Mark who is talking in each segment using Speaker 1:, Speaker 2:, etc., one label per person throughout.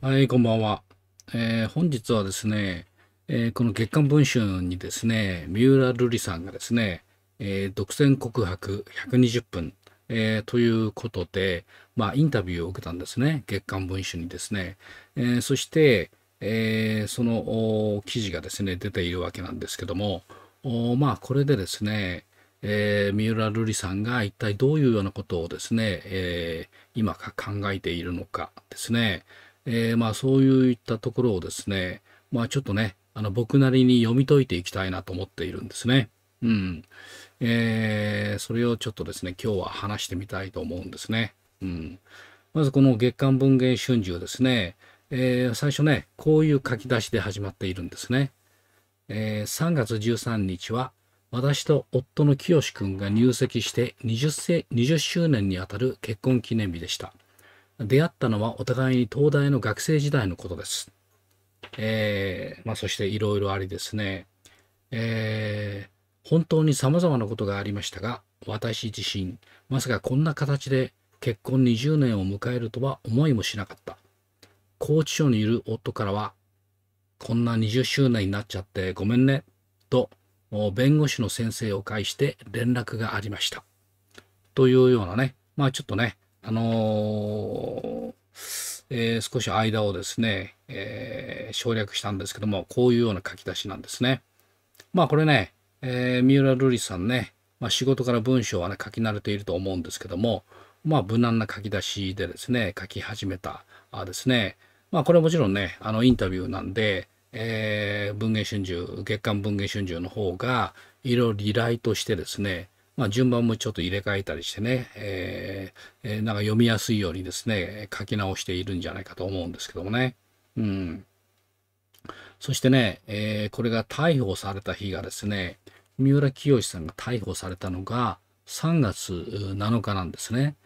Speaker 1: はい、こんばんは。えー、本日はですね、えー、この月刊文春にですね、三浦瑠麗さんがですね、えー、独占告白120分、えということで、まあ、インタビューを受けたんですね、月刊文春にですね。えそして、えその記事がですね、出ているわけなんですけども、まあ、これでですね、えー、三浦瑠麗さんが一体どういうようなことをですね、え今考えているのかですね、えー、まあそういったところをですね、まあちょっとね、あの僕なりに読み解いていきたいなと思っているんですね。うん。えー、それをちょっとですね、今日は話してみたいと思うんですね。うん。まずこの月刊文芸春秋ですね、えー、最初ね、こういう書き出しで始まっているんですね。えー、3月13日は、私と夫の清くんが入籍して 20, 20周年にあたる結婚記念日でした。出会ったのはお互いに東大の学生時代のことです。えー、まあ、そしていろいろありですね、えー、本当に様々なことがありましたが、私自身、まさかこんな形で結婚20年を迎えるとは思いもしなかった。拘置所にいる夫からは、こんな20周年になっちゃってごめんね、と、弁護士の先生を介して連絡がありました。というようなね、まあちょっとね、あのー、えー、少し間をですね、えー、省略したんですけども、こういうような書き出しなんですね。まあこれね、え三浦瑠麗さんね、まあ、仕事から文章はね、書き慣れていると思うんですけども、まあ無難な書き出しでですね、書き始めたあですね。まあこれはもちろんね、あのインタビューなんで、えー、文藝春秋、月刊文藝春秋の方が、いろいろリライトしてですね、まあ、順番もちょっと入れ替えたりしてね、えー、なんか読みやすいようにですね、書き直しているんじゃないかと思うんですけどもね。うん。そしてね、えー、これが逮捕された日がですね、三浦清さんが逮捕されたのが3月7日なんですね。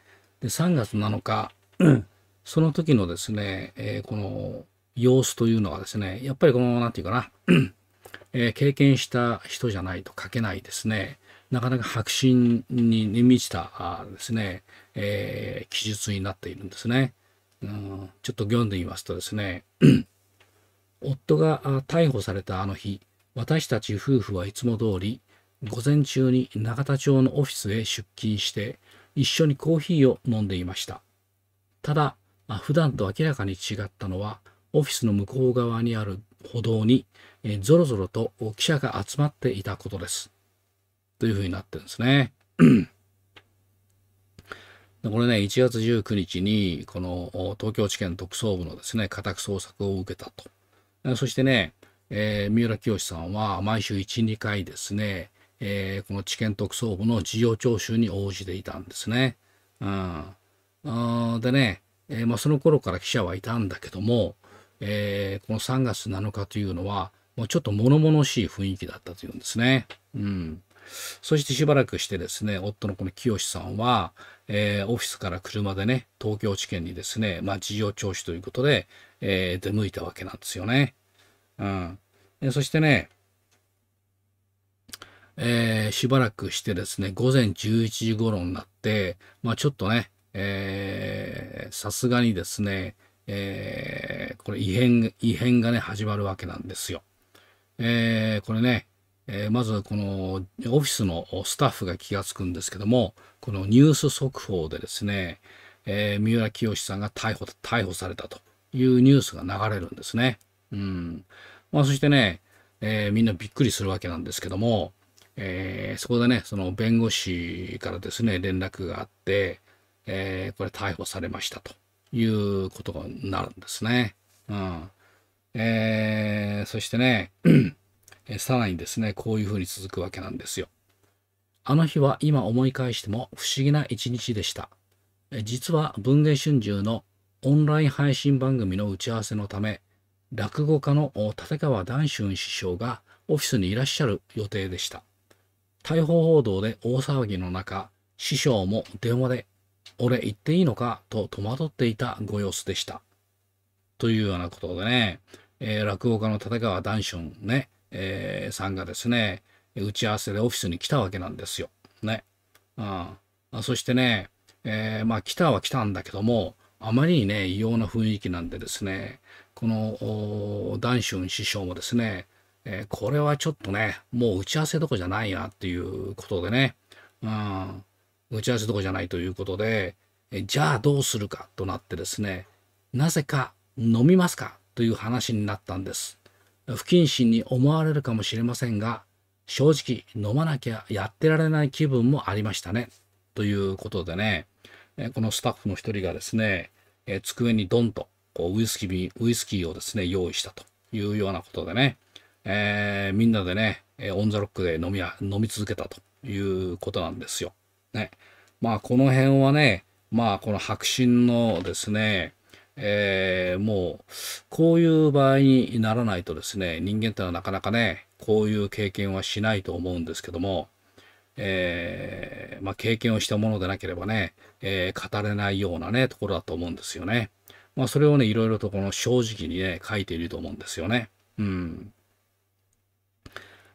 Speaker 1: で、3月7日、その時のですね、えー、この様子というのはですね、やっぱりこの、なんていうかな、えー、経験した人じゃないと書けないですね、なかなか白真に満ちたですね、えー、記述になっているんですね。うん、ちょっと読んでみますとですね、夫が逮捕されたあの日、私たち夫婦はいつも通り、午前中に永田町のオフィスへ出勤して、一緒にコーヒーを飲んでいました。ただ、普段と明らかに違ったのは、オフィスの向こう側にある歩道に、えぞろぞろと記者が集まっていたことです。というふうになってるんですね。でこれね、1月19日に、この東京地検特捜部のですね、家宅捜索を受けたと。そしてね、えー、三浦清さんは毎週1、2回ですね、えー、この地検特捜部の事情聴取に応じていたんですね。うん、でね、えー、まあ、その頃から記者はいたんだけども、えこの3月7日というのは、もうちょっと物々しい雰囲気だったというんですね。うんそしてしばらくしてですね、夫のこの清さんは、えー、オフィスから車でね、東京地検にですね、まあ、事情聴取ということで、えー、出向いたわけなんですよね。うん。そしてね、えー、しばらくしてですね、午前11時頃になって、まあ、ちょっとね、さすがにですね、えー、これ異変、異変がね、始まるわけなんですよ。えー、これね、えー、まずこのオフィスのスタッフが気がつくんですけどもこのニュース速報でですね、えー、三浦清さんが逮捕逮捕されたというニュースが流れるんですね。うんまあ、そしてね、えー、みんなびっくりするわけなんですけども、えー、そこでねその弁護士からですね連絡があって、えー、これ逮捕されましたということになるんですね。うんえー、そしてねえさらにですね、こういうふうに続くわけなんですよ。あの日は今思い返しても不思議な一日でした。実は文藝春秋のオンライン配信番組の打ち合わせのため、落語家の立川談春師匠がオフィスにいらっしゃる予定でした。逮捕報道で大騒ぎの中、師匠も電話で、俺行っていいのかと戸惑っていたご様子でした。というようなことでね、えー、落語家の立川談春ね、えー、さんがですね、打ち合わせでオフィスに来たわけなんですよ。ね。うん、そしてね、えー、まあ来たは来たんだけども、あまりにね、異様な雰囲気なんでですね、この談春師匠もですね、えー、これはちょっとね、もう打ち合わせどこじゃないなっていうことでね、うん、打ち合わせどこじゃないということで、えじゃあどうするかとなってですね、なぜか飲みますかという話になったんです。不謹慎に思われるかもしれませんが、正直飲まなきゃやってられない気分もありましたね。ということでね、このスタッフの一人がですね、机にドンとこうウイスキーウイスキーをですね、用意したというようなことでね、えー、みんなでね、オンザロックで飲み飲み続けたということなんですよ。ね。まあこの辺はね、まあこの白真のですね、えー、もう、こういう場合にならないとですね、人間ってのはなかなかね、こういう経験はしないと思うんですけども、えー、まあ、経験をしたものでなければね、えー、語れないようなね、ところだと思うんですよね。まあ、それをね、いろいろとこの正直にね、書いていると思うんですよね。うん。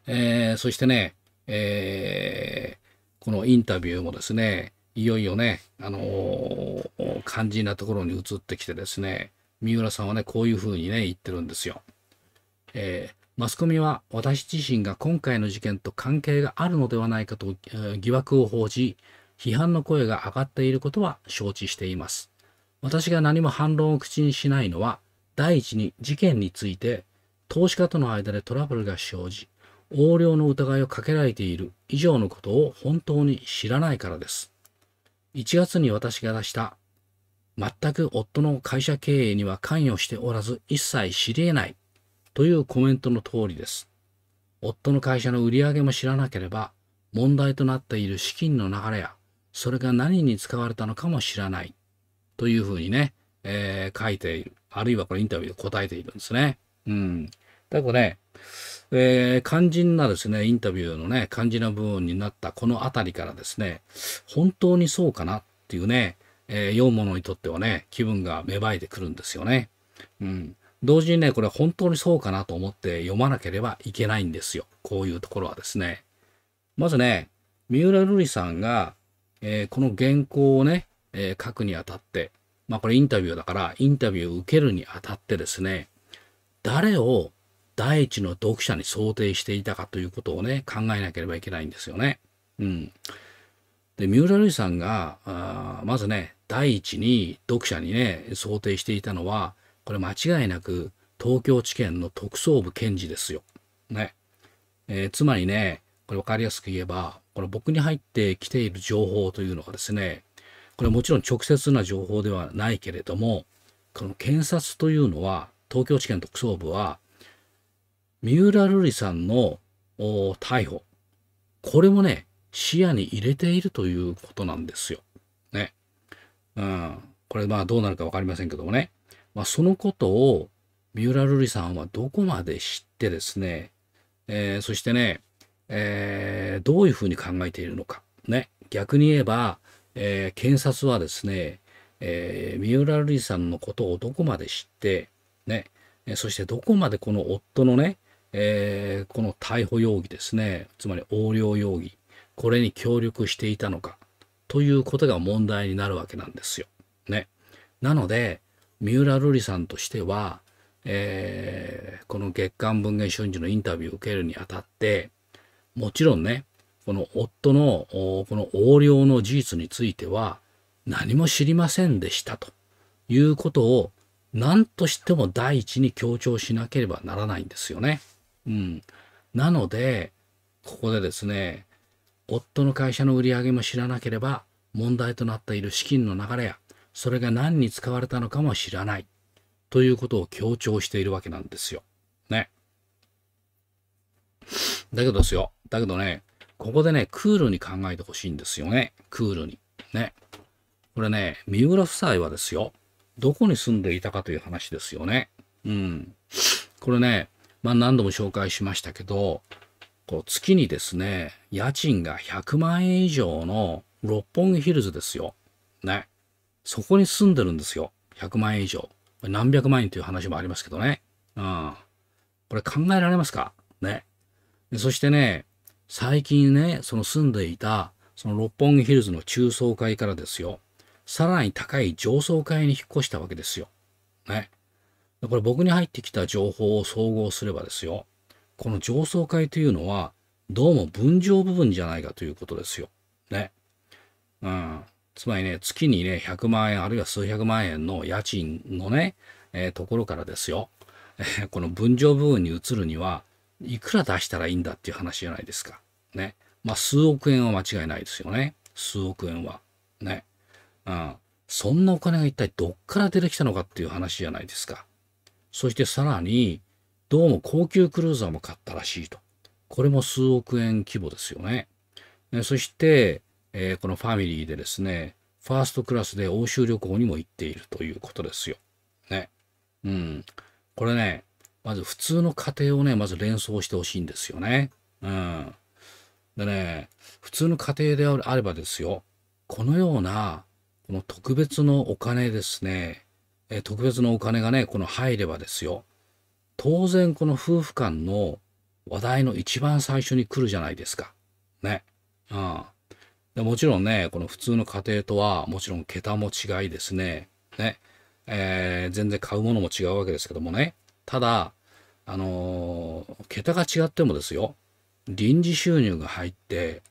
Speaker 1: えー、そしてね、えー、このインタビューもですね、いよいよね、あのー、肝心なところに移ってきてですね、三浦さんはね、こういうふうにね、言ってるんですよ。えー、マスコミは私自身が今回の事件と関係があるのではないかと、疑惑を報じ、批判の声が上がっていることは承知しています。私が何も反論を口にしないのは、第一に事件について、投資家との間でトラブルが生じ、横領の疑いをかけられている以上のことを本当に知らないからです。1月に私が出した、全く夫の会社経営には関与しておらず、一切知り得ないというコメントの通りです。夫の会社の売り上げも知らなければ、問題となっている資金の流れや、それが何に使われたのかも知らない。というふうにね、えー、書いている。あるいはこれインタビューで答えているんですね。うん。だからね、えー、肝心なですね、インタビューのね、肝心な部分になったこの辺りからですね、本当にそうかなっていうね、えー、読む者にとってはね、気分が芽生えてくるんですよね。うん。同時にね、これ本当にそうかなと思って読まなければいけないんですよ。こういうところはですね。まずね、三浦瑠麗さんが、えー、この原稿をね、えー、書くにあたって、まあこれインタビューだから、インタビューを受けるにあたってですね、誰を第一の読者に想定していたかということをね、考えなければいけないんですよね。うん。で、三浦瑠麗さんが、あまずね、第一に読者にね、想定していたのは、これ間違いなく東京地検の特捜部検事ですよ。ね。えー、つまりね、これ分かりやすく言えば、この僕に入ってきている情報というのがですね、これもちろん直接な情報ではないけれども、この検察というのは、東京地検特捜部は、三浦瑠麗さんの逮捕、これもね、視野に入れているということなんですよ。ね。うん。これまあどうなるかわかりませんけどもね。まあそのことを三浦瑠麗さんはどこまで知ってですね、えー、そしてね、えー、どういうふうに考えているのか。ね。逆に言えば、えー、検察はですね、えー、三浦瑠麗さんのことをどこまで知って、ね、そしてどこまでこの夫のね、えー、この逮捕容疑ですね、つまり横領容疑、これに協力していたのか、ということが問題になるわけなんですよ。ね。なので、三浦瑠麗さんとしては、えー、この月刊文藝春秋のインタビューを受けるにあたって、もちろんね、この夫のこの横領の事実については何も知りませんでしたということを何としても第一に強調しなければならないんですよね。うん。なので、ここでですね、夫の会社の売り上げも知らなければ、問題となっている資金の流れや、それが何に使われたのかも知らない。ということを強調しているわけなんですよ。ね。だけどですよ。だけどね、ここでね、クールに考えてほしいんですよね。クールに。ね。これね、三浦夫妻はですよ、どこに住んでいたかという話ですよね。うん。これね、まあ、何度も紹介しましたけど、こう月にですね、家賃が100万円以上の六本木ヒルズですよ。ね。そこに住んでるんですよ。100万円以上。何百万円という話もありますけどね。うん。これ考えられますかね。そしてね、最近ね、その住んでいた、その六本木ヒルズの中層階からですよ、さらに高い上層階に引っ越したわけですよ。ね。これ僕に入ってきた情報を総合すればですよ、この上層階というのは、どうも分譲部分じゃないかということですよ。ね。うん。つまりね、月にね、100万円あるいは数百万円の家賃のね、えー、ところからですよ、えこの分譲部分に移るには、いくら出したらいいんだっていう話じゃないですか。ね。まあ、数億円は間違いないですよね。数億円は。ね。うん。そんなお金が一体どっから出てきたのかっていう話じゃないですか。そしてさらに、どうも高級クルーザーも買ったらしいと。これも数億円規模ですよね。そして、えー、このファミリーでですね、ファーストクラスで欧州旅行にも行っているということですよ。ね。うん。これね、まず普通の家庭をね、まず連想してほしいんですよね。うん。でね、普通の家庭であればですよ、このような、この特別のお金ですね、え特別なお金がね、この入ればですよ、当然この夫婦間の話題の一番最初に来るじゃないですか。ね。うん。でもちろんね、この普通の家庭とは、もちろん桁も違いですね。ね。えー、全然買うものも違うわけですけどもね。ただ、あのー、桁が違ってもですよ、臨時収入が入って、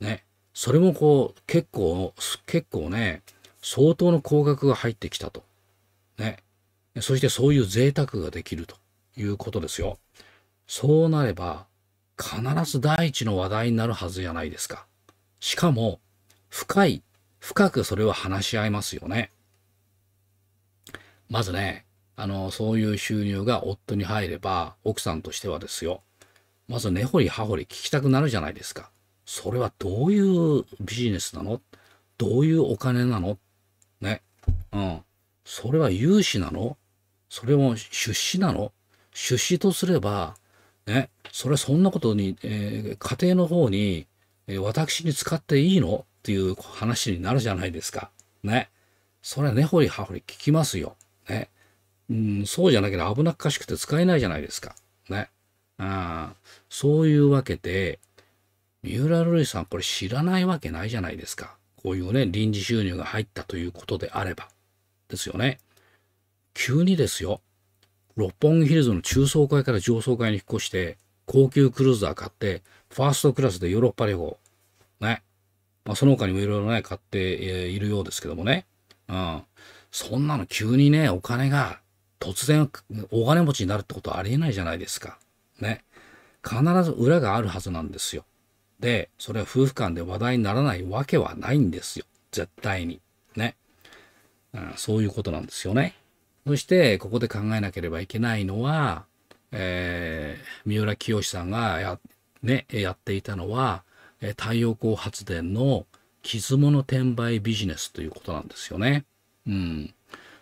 Speaker 1: ね、それもこう、結構、結構ね、相当の高額が入ってきたと。そしてそういう贅沢ができるということですよ。そうなれば、必ず第一の話題になるはずじゃないですか。しかも、深い、深くそれは話し合いますよね。まずね、あの、そういう収入が夫に入れば、奥さんとしてはですよ。まず根掘り葉掘り聞きたくなるじゃないですか。それはどういうビジネスなのどういうお金なのね。うん。それは融資なのそれも出資なの出資とすれば、ね、それそんなことに、えー、家庭の方に、えー、私に使っていいのっていう話になるじゃないですか。ね。それは根掘り葉掘り聞きますよ。ね。うん、そうじゃなければ危なっかしくて使えないじゃないですか。ね。あそういうわけで、三浦瑠麗さんこれ知らないわけないじゃないですか。こういうね、臨時収入が入ったということであれば。ですよね。急にですよ、六本木ヒルズの中層階から上層階に引っ越して、高級クルーザー買って、ファーストクラスでヨーロッパ旅行。ね。まあ、その他にもいろいろね、買っているようですけどもね。うん。そんなの急にね、お金が、突然、お金持ちになるってことはありえないじゃないですか。ね。必ず裏があるはずなんですよ。で、それは夫婦間で話題にならないわけはないんですよ。絶対に。ね。うん、そういうことなんですよね。そしてここで考えなければいけないのは、えー、三浦清さんがや,、ね、やっていたのは太陽光発電の傷物転売ビジネスということなんですよね。うん、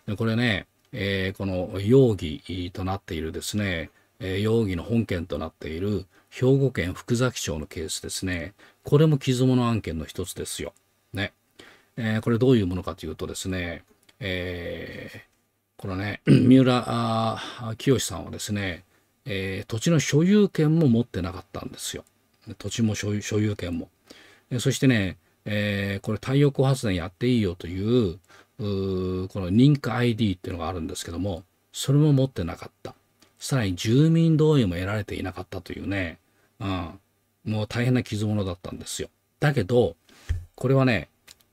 Speaker 1: でこれね、えー、この容疑となっているですね、えー、容疑の本件となっている兵庫県福崎町のケースですね。これも傷物案件の一つですよ。ね。えー、これどういうものかというとですね、えー、このね、三浦清さんはですね、えー、土地の所有権も持ってなかったんですよ。土地も所有権も。そしてね、えー、これ太陽光発電やっていいよというこの認可 ID っていうのがあるんですけども、それも持ってなかった。さらに住民同意も得られていなかったというね、うん、もう大変な傷物だったんですよ。だけど、これはね、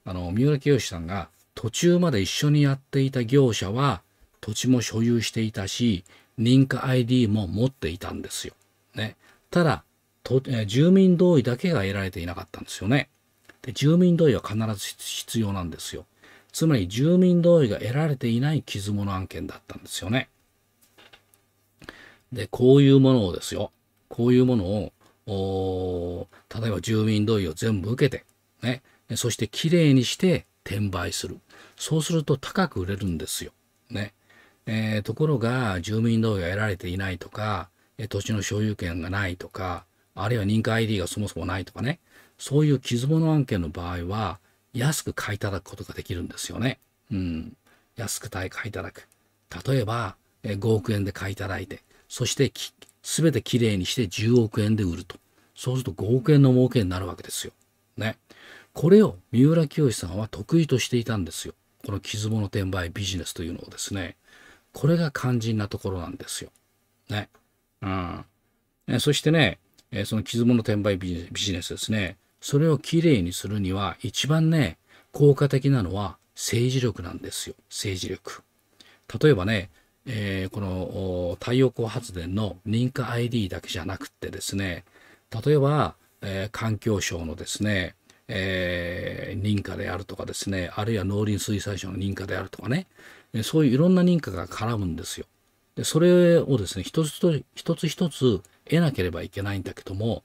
Speaker 1: あの、三浦清さんが途中まで一緒にやっていた業者は、土地も所有していたし、認可 ID も持っていたんですよ。ね。ただ、と住民同意だけが得られていなかったんですよね。で住民同意は必ず必要なんですよ。つまり住民同意が得られていない傷物案件だったんですよね。で、こういうものをですよ。こういうものを、例えば住民同意を全部受けて、ね、そしてきれいにして転売する。そうすると高く売れるんですよ。ね。えー、ところが住民同意が得られていないとか、え土地の所有権がないとか、あるいは認可 ID がそもそもないとかね、そういう傷物案件の場合は、安く買いただくことができるんですよね。うん。安く買いただく。例えば、え5億円で買いただいて、そして全てきれいにして10億円で売ると。そうすると5億円の儲けになるわけですよ。ね。これを三浦清さんは得意としていたんですよ。この傷物転売ビジネスというのをですね。これが肝心なところなんですよ。ね。うん。そしてね、その傷物転売ビジネスですね。それをきれいにするには、一番ね、効果的なのは政治力なんですよ。政治力。例えばね、えー、この太陽光発電の認可 ID だけじゃなくてですね、例えば、えー、環境省のですね、えー、認可であるとかですね、あるいは農林水産省の認可であるとかね、そういういろんな認可が絡むんですよ。でそれをですね一つ一つ一つ得なければいけないんだけども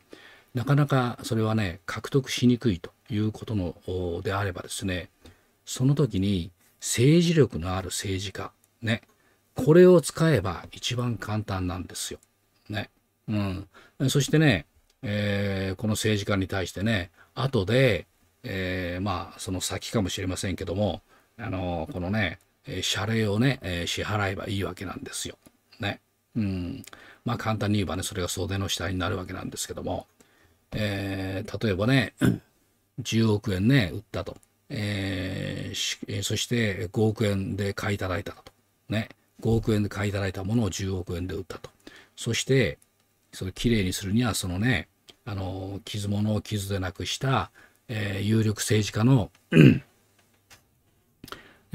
Speaker 1: なかなかそれはね獲得しにくいということのであればですねその時に政治力のある政治家ねこれを使えば一番簡単なんですよ。ね。うん。そしてね、えー、この政治家に対してね後で、えー、まあその先かもしれませんけどもあのこのねえー、謝礼をね、えー、支払えばいいわけなんですよ。ね。うん。まあ簡単に言えばね、それが袖の下になるわけなんですけども、えー、例えばね、10 億円ね、売ったと。えー、そして5億円で買いいただいたと。ね。5億円で買いいただいたものを10億円で売ったと。そして、そきれいにするには、そのね、あの、傷物を傷でなくした、えー、有力政治家の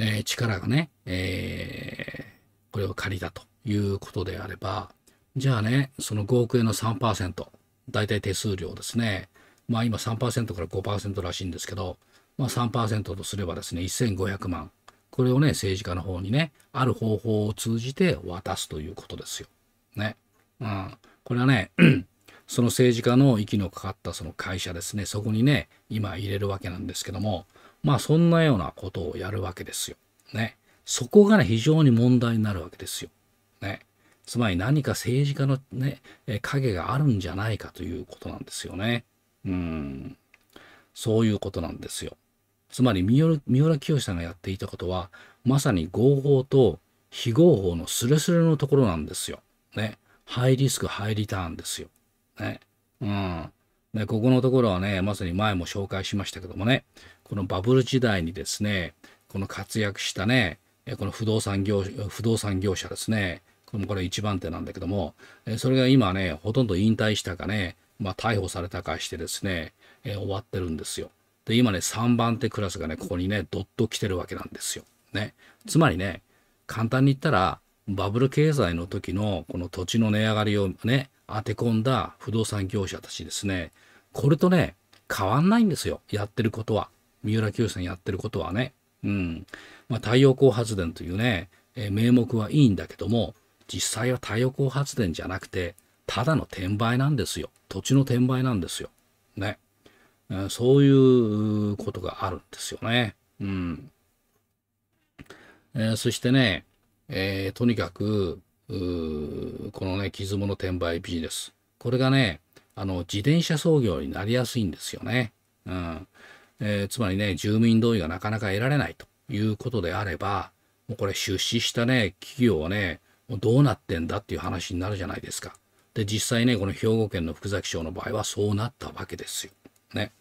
Speaker 1: えー、力がね、えー、これを借りたということであれば、じゃあね、その5億円の3%、大体手数料ですね、まあ今3%から5%らしいんですけど、まあ3%とすればですね、1500万。これをね、政治家の方にね、ある方法を通じて渡すということですよ。ね。うん。これはね、その政治家の息のかかったその会社ですね、そこにね、今入れるわけなんですけども、まあそんなようなことをやるわけですよ。ね。そこがね、非常に問題になるわけですよ。ね。つまり何か政治家のね、影があるんじゃないかということなんですよね。うん。そういうことなんですよ。つまり三浦三浦清さんがやっていたことは、まさに合法と非合法のスレスレのところなんですよ。ね。ハイリスク、ハイリターンですよ。ね。うん。ここのところはね、まさに前も紹介しましたけどもね、このバブル時代にですね、この活躍したね、この不動産業不動産業者ですね、これもこれ一番手なんだけども、それが今ね、ほとんど引退したかね、まあ、逮捕されたかしてですね、終わってるんですよ。で、今ね、3番手クラスがね、ここにね、どっと来てるわけなんですよ。ね。つまりね、簡単に言ったら、バブル経済の時のこの土地の値上がりをね、当て込んだ不動産業者たちですね、これとね、変わんないんですよ、やってることは。三浦清さんやってることはね、うんまあ、太陽光発電というね、え名目はいいんだけども実際は太陽光発電じゃなくてただの転売なんですよ土地の転売なんですよ。ね、えー、そういうことがあるんですよね。うんえー、そしてね、えー、とにかくこのね傷物転売ビジネスこれがねあの自転車操業になりやすいんですよね。うんえー、つまりね、住民同意がなかなか得られないということであれば、もうこれ出資したね、企業はね、もうどうなってんだっていう話になるじゃないですか。で、実際ね、この兵庫県の福崎省の場合はそうなったわけですよ。ね。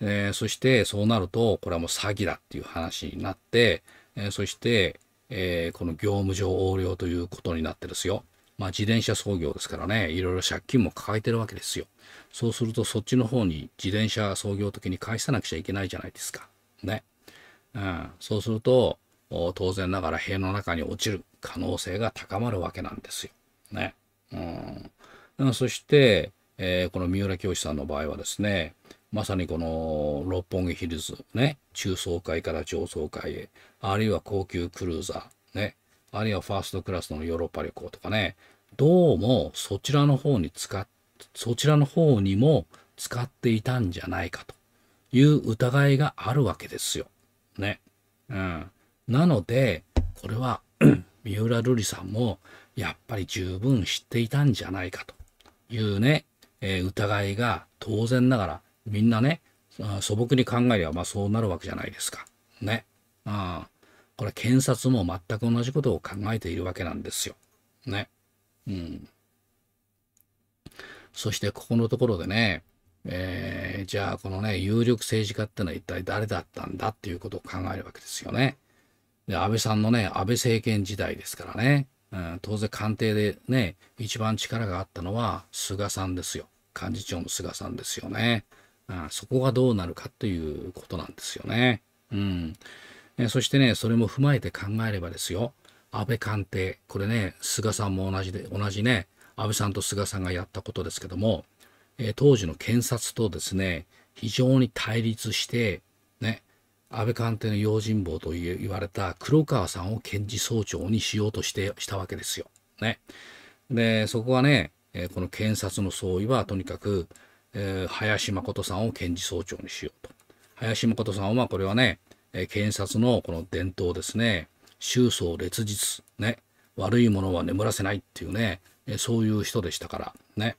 Speaker 1: えー、そしてそうなると、これはもう詐欺だっていう話になって、えー、そして、えー、この業務上横領ということになってですよ。まあ、自転車操業ですからね、いろいろ借金も抱えてるわけですよ。そうすると、そっちの方に自転車操業的に返さなくちゃいけないじゃないですか。ね。うん。そうすると、当然ながら塀の中に落ちる可能性が高まるわけなんですよ。ね。うん。そして、えー、この三浦教師さんの場合はですね、まさにこの六本木ヒルズ、ね、中層階から上層階へ、あるいは高級クルーザー、ね、あるいはファーストクラスのヨーロッパ旅行とかね、どうもそちらの方に使っ、そちらの方にも使っていたんじゃないかという疑いがあるわけですよ。ね。うん。なので、これは 三浦瑠麗さんもやっぱり十分知っていたんじゃないかというね、えー、疑いが当然ながらみんなね、素朴に考えればまあそうなるわけじゃないですか。ね。あこれ検察も全く同じことを考えているわけなんですよ。ね。うん。そしてここのところでね、えー、じゃあこのね、有力政治家ってのは一体誰だったんだっていうことを考えるわけですよね。で、安倍さんのね、安倍政権時代ですからね、うん、当然官邸でね、一番力があったのは菅さんですよ。幹事長の菅さんですよね。うん、そこがどうなるかということなんですよね。うん。えそしてね、それも踏まえて考えればですよ、安倍官邸、これね、菅さんも同じで、同じね、安倍さんと菅さんがやったことですけども、え当時の検察とですね、非常に対立して、ね、安倍官邸の用心棒と言われた黒川さんを検事総長にしようとしてしたわけですよ。ね、でそこはね、えこの検察の総意はとにかく、えー、林誠さんを検事総長にしようと。林誠さんはこれはねえ検察のこの伝統ですね、収葬烈日、ね、悪いものは眠らせないっていうね、えそういう人でしたから、ね。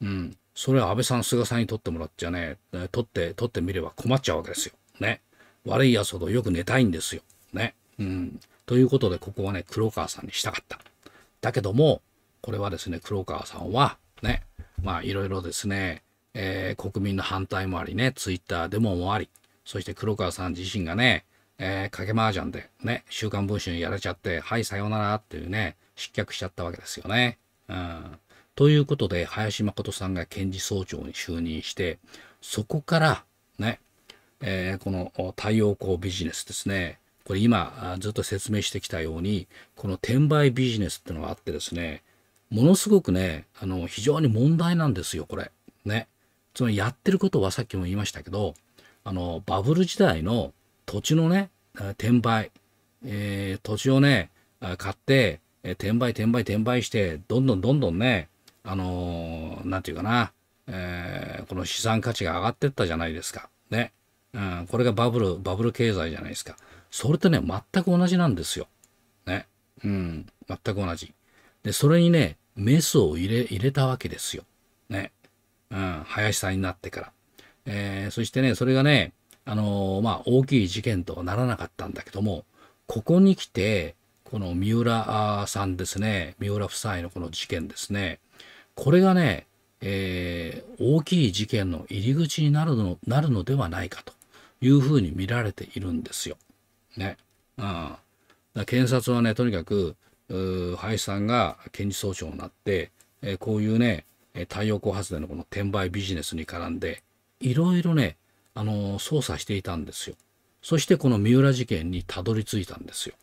Speaker 1: うん。それは安倍さん、菅さんに取ってもらっちゃね、取って、取ってみれば困っちゃうわけですよ。ね。悪い奴ほどよく寝たいんですよ。ね。うん。ということで、ここはね、黒川さんにしたかった。だけども、これはですね、黒川さんは、ね、まあ、いろいろですね、えー、国民の反対もありね、ツイッターデモもあり、そして黒川さん自身がね、えー、賭け麻雀でね、週刊文春やれちゃって、はい、さようならっていうね、失脚しちゃったわけですよね。うん。ということで、林誠さんが検事総長に就任して、そこからね、えー、この太陽光ビジネスですね、これ今ずっと説明してきたように、この転売ビジネスってのがあってですね、ものすごくね、あの、非常に問題なんですよ、これ。ね。つまりやってることはさっきも言いましたけど、あの、バブル時代の土地のね、転売、えー、土地をね、買って、転売、転売、転売して、どんどんどんどんね、あのー、なんていうかな、えー、この資産価値が上がってったじゃないですか。ね。うん、これがバブル、バブル経済じゃないですか。それとね、全く同じなんですよ。ね。うん、全く同じ。で、それにね、メスを入れ、入れたわけですよ。ね。うん、林さんになってから。えー、そしてね、それがね、あのー、まあ、大きい事件とはならなかったんだけども、ここに来て、この三浦さんですね、三浦夫妻のこの事件ですね、これがね、えー、大きい事件の入り口になるのなるのではないかというふうに見られているんですよ。ね。うん、検察はね、とにかく、林さんが検事総長になって、えー、こういうね、太陽光発電のこの転売ビジネスに絡んで、いろいろね、あのー、捜査していたんですよ。そしてこの三浦事件にたどり着いたんですよ。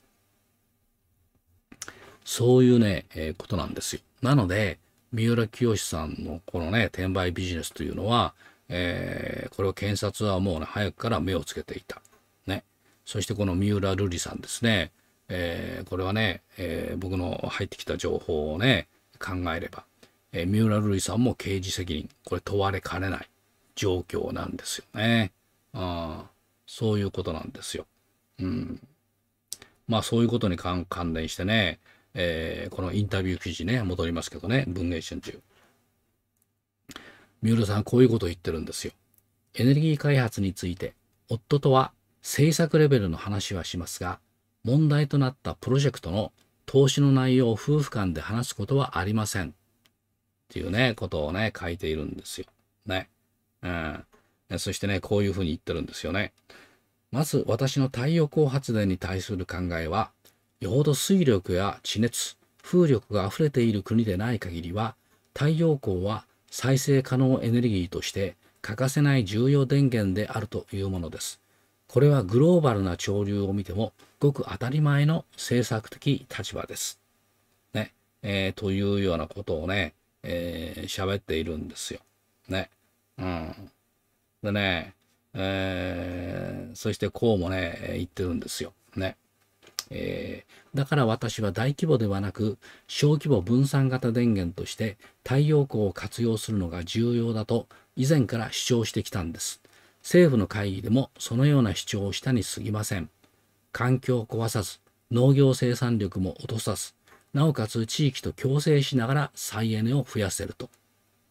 Speaker 1: そういうね、えー、ことなんですよ。なので、三浦清さんのこのね、転売ビジネスというのは、えー、これを検察はもうね、早くから目をつけていた。ね。そしてこの三浦瑠麗さんですね。えー、これはね、えー、僕の入ってきた情報をね、考えれば、え三浦瑠麗さんも刑事責任、これ問われかねない。状況なんですよね。あそういうことなんですよ。うん。まあそういうことに関連してね、えー、このインタビュー記事ね、戻りますけどね、文藝春秋。三浦さん、こういうことを言ってるんですよ。エネルギー開発について、夫とは政策レベルの話はしますが、問題となったプロジェクトの投資の内容を夫婦間で話すことはありません。っていうね、ことをね、書いているんですよ。ね。うん。そしてね、こういうふうに言ってるんですよね。まず私の太陽光発電に対する考えは、よほど水力や地熱、風力が溢れている国でない限りは、太陽光は再生可能エネルギーとして欠かせない重要電源であるというものです。これはグローバルな潮流を見てもごく当たり前の政策的立場です。ね。えー、というようなことをね、喋、えー、っているんですよ。ね。うん。でね、えー、そしてこうもね、言ってるんですよ。ね。えー、だから私は大規模ではなく小規模分散型電源として太陽光を活用するのが重要だと以前から主張してきたんです。政府の会議でもそのような主張をしたにすぎません。環境を壊さず、農業生産力も落とさず、なおかつ地域と共生しながら再エネを増やせると。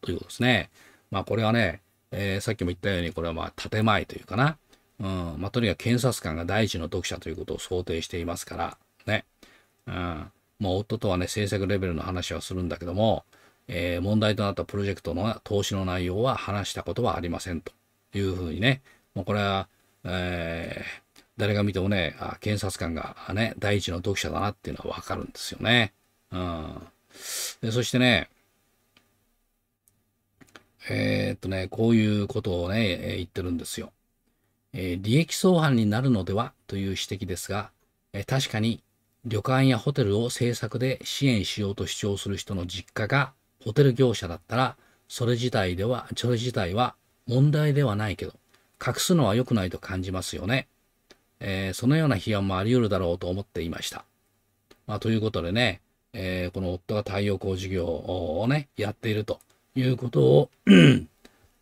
Speaker 1: ということですね。まあ、これはね、えー、さっきも言ったように、これはまあ、建前というかな。うん。まあ、とにかく検察官が第一の読者ということを想定していますから、ね。うん。まあ、夫とはね、政策レベルの話はするんだけども、えー、問題となったプロジェクトの投資の内容は話したことはありませんというふうにね、もうこれは、えー、誰が見てもね、あ検察官がね、第一の読者だなっていうのはわかるんですよね。うん。でそしてね、えー、っとね、こういうことをね、えー、言ってるんですよ。えー、利益相反になるのではという指摘ですが、え確かに旅館やホテルを政策で支援しようと主張する人の実家がホテル業者だったら、それ自体では、それ自体は問題ではないけど、隠すのは良くないと感じますよね。えー、そのような批判もあり得るだろうと思っていました。まあ、ということでね、えー、この夫が太陽光事業をね、やっているということを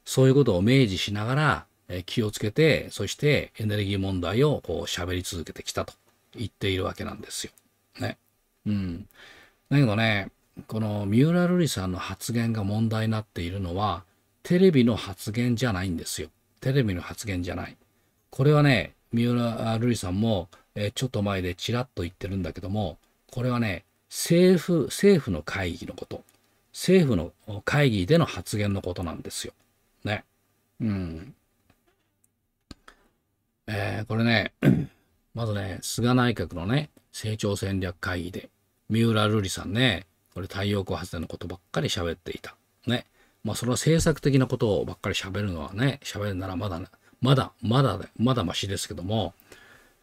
Speaker 1: そういうことを明示しながら、え気をつけて、そしてエネルギー問題をこう喋り続けてきたと言っているわけなんですよ。ね。うん。だけどね、この三浦瑠麗さんの発言が問題になっているのは、テレビの発言じゃないんですよ。テレビの発言じゃない。これはね、三浦瑠麗さんも、えちょっと前でちらっと言ってるんだけども、これはね、政府、政府の会議のこと。政府の会議での発言のことなんですよ。ね。うん。えー、これね、まずね、菅内閣のね、成長戦略会議で、三浦瑠麗さんね、これ太陽光発電のことばっかり喋っていた。ね。まあ、その政策的なことをばっかり喋るのはね、喋るならまだ、ね、まだ、まだ、まだましですけども、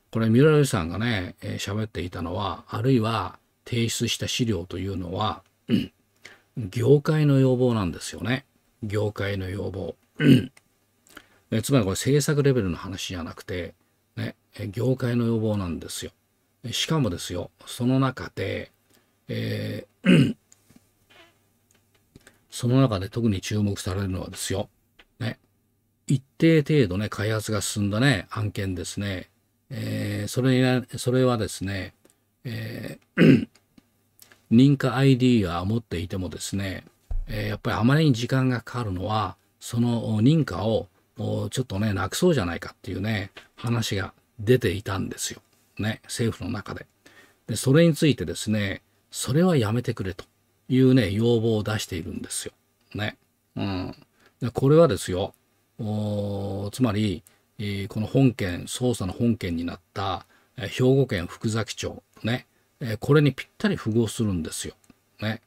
Speaker 1: これ、三浦瑠麗さんがね、喋、えー、っていたのは、あるいは提出した資料というのは、業界の要望なんですよね。業界の要望。えつまりこれ政策レベルの話じゃなくて、ね、業界の要望なんですよ。しかもですよ、その中で、えー、その中で特に注目されるのはですよ、ね、一定程度ね、開発が進んだね、案件ですね。えー、それそれはですね、えー認可 ID は持っていてもですね、えやっぱりあまりに時間がかかるのは、その認可をちょっとね、なくそうじゃないかっていうね、話が出ていたんですよ。ね、政府の中で。で、それについてですね、それはやめてくれというね、要望を出しているんですよ。ね。うん。でこれはですよ、つまり、えー、この本件、捜査の本件になった、えー、兵庫県福崎町、ね、えこれにぴったり符合するんですよ。ね。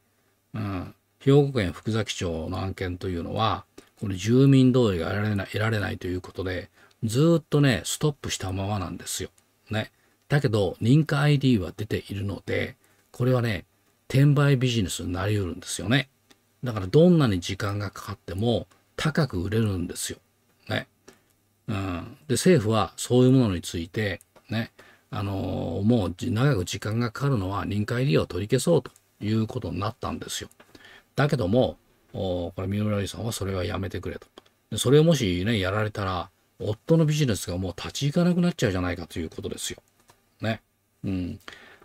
Speaker 1: うん。兵庫県福崎町の案件というのは、これ住民同意が得られない、得られないということで、ずっとね、ストップしたままなんですよ。ね。だけど、認可 ID は出ているので、これはね、転売ビジネスになりうるんですよね。だからどんなに時間がかかっても高く売れるんですよ。ね。うん。で、政府はそういうものについて、ね、あのー、もう長く時間がかかるのは臨界利用を取り消そうということになったんですよ。だけども、おこれ、三浦理さんはそれはやめてくれと。でそれをもしね、やられたら、夫のビジネスがもう立ち行かなくなっちゃうじゃないかということですよ。ね。うん。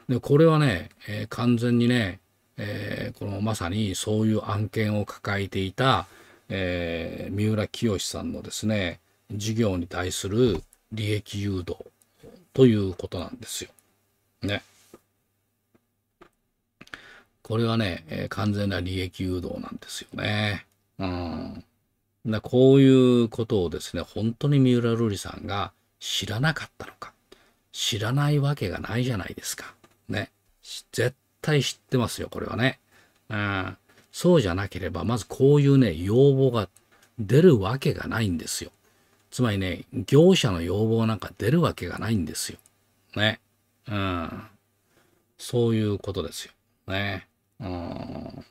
Speaker 1: で、これはね、えー、完全にね、えー、このまさにそういう案件を抱えていた、えー、三浦清さんのですね、事業に対する利益誘導ということなんですよ。ね。これはね、えー、完全な利益誘導なんですよね。うん。だこういうことをですね、本当に三浦瑠麗さんが知らなかったのか。知らないわけがないじゃないですか。ね。絶対知ってますよ、これはね。うん。そうじゃなければ、まずこういうね、要望が出るわけがないんですよ。つまりね、業者の要望なんか出るわけがないんですよ。ね。うん。そういうことですよ。ね。うん。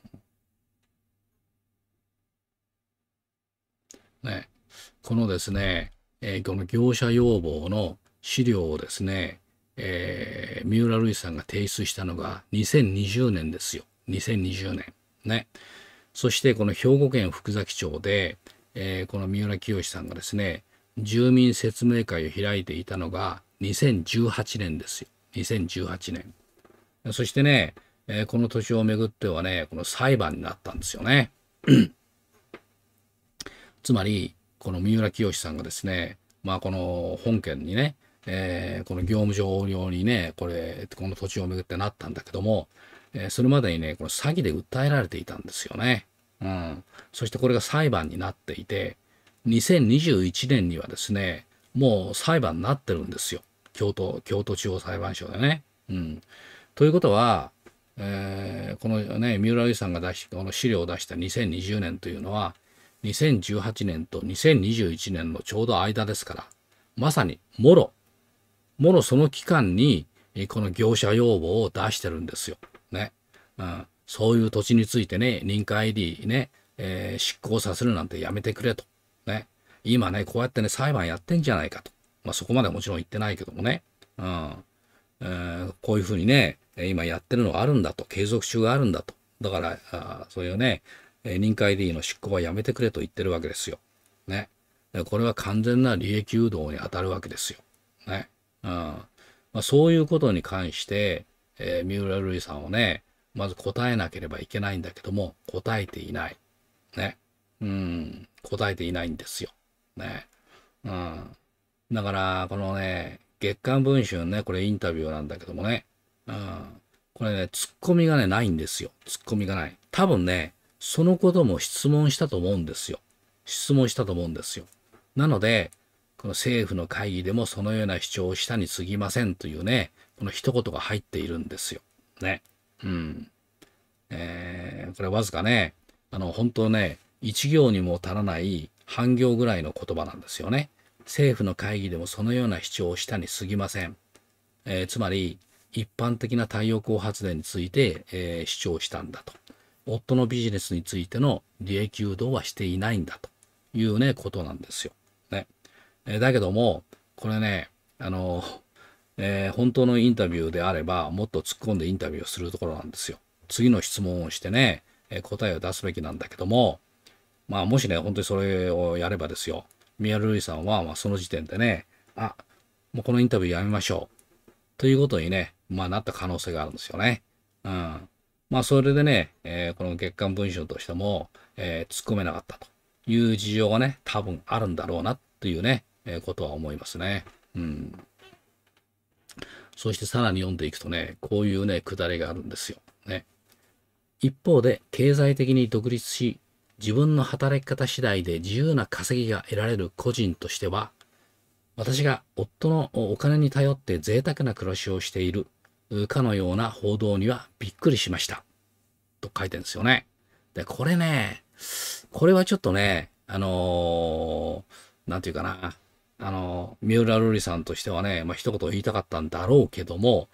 Speaker 1: ね。このですね、えー、この業者要望の資料をですね、えー、三浦瑠麗さんが提出したのが2020年ですよ。2020年。ね。そしてこの兵庫県福崎町で、えー、この三浦清さんがですね、住民説明会を開いていたのが2018年ですよ。2018年。そしてね、えー、この土地をめぐってはね、この裁判になったんですよね。つまり、この三浦清さんがですね、まあこの本件にね、えー、この業務上横領にね、これ、この土地をめぐってなったんだけども、えー、それまでにね、この詐欺で訴えられていたんですよね。うん。そしてこれが裁判になっていて、2021年にはですね、もう裁判になってるんですよ。京都、京都地方裁判所でね。うん。ということは、えー、このね、三浦由さんが出し、この資料を出した2020年というのは、2018年と2021年のちょうど間ですから、まさに、もろ、もろその期間に、この業者要望を出してるんですよ。ね。うん。そういう土地についてね、認可 ID ね、えー、執行させるなんてやめてくれと。今ね、こうやってね、裁判やってんじゃないかと。まあ、そこまではもちろん言ってないけどもね。うん。えー、こういうふうにね、今やってるのがあるんだと。継続中があるんだと。だから、あそういうね、可 i D の執行はやめてくれと言ってるわけですよ。ね。これは完全な利益誘導に当たるわけですよ。ね。うん。まあ、そういうことに関して、えー、三浦瑠麗さんをね、まず答えなければいけないんだけども、答えていない。ね。うん、答えていないんですよ。ね。うん。だから、このね、月刊文春ね、これインタビューなんだけどもね。うん。これね、ツッコミがね、ないんですよ。ツッコミがない。多分ね、そのことも質問したと思うんですよ。質問したと思うんですよ。なので、この政府の会議でもそのような主張をしたに過ぎませんというね、この一言が入っているんですよ。ね。うん。えー、これわずかね、あの、本当ね、一行にも足らない半行ぐらいの言葉なんですよね。政府の会議でもそのような主張をしたに過ぎません。えー、つまり、一般的な太陽光発電について、えー、主張したんだと。夫のビジネスについての利益誘導はしていないんだというね、ことなんですよ。ね。えだけども、これね、あの、えー、本当のインタビューであれば、もっと突っ込んでインタビューをするところなんですよ。次の質問をしてね、え答えを出すべきなんだけども、まあ、もしね、本当にそれをやればですよ、宮ルイさんは、まあ、その時点でね、あ、もうこのインタビューやめましょう。ということにね、まあ、なった可能性があるんですよね。うん。まあ、それでね、えー、この月刊文書としても、えー、突っ込めなかったという事情がね、多分あるんだろうなっていうね、えー、ことは思いますね。うん。そしてさらに読んでいくとね、こういうね、くだりがあるんですよ。ね。一方で、経済的に独立し、自分の働き方次第で自由な稼ぎが得られる個人としては、私が夫のお金に頼って贅沢な暮らしをしているかのような報道にはびっくりしました。と書いてるんですよね。で、これね、これはちょっとね、あのー、なんていうかな、あのー、三浦瑠麗さんとしてはね、まあ、一言言いたかったんだろうけども、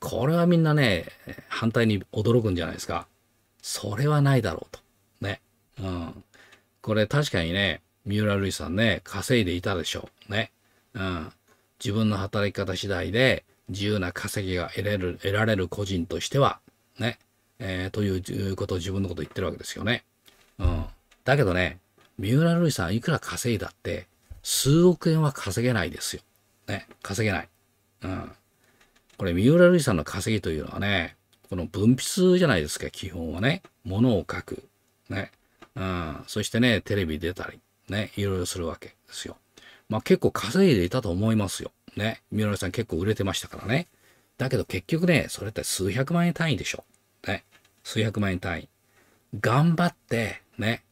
Speaker 1: これはみんなね、反対に驚くんじゃないですか。それはないだろうと。うん。これ確かにね、三浦瑠麗さんね、稼いでいたでしょう。ね。うん。自分の働き方次第で自由な稼ぎが得れる、得られる個人としては、ね。えー、ということを自分のこと言ってるわけですよね。うん。だけどね、三浦瑠麗さんいくら稼いだって、数億円は稼げないですよ。ね。稼げない。うん。これ、三浦瑠麗さんの稼ぎというのはね、この分泌じゃないですか、基本はね。物を書く。ね。うん、そしてね、テレビ出たり、ね、いろいろするわけですよ。まあ結構稼いでいたと思いますよ。ね、三浦さん結構売れてましたからね。だけど結局ね、それって数百万円単位でしょ。ね、数百万円単位。頑張って、ね、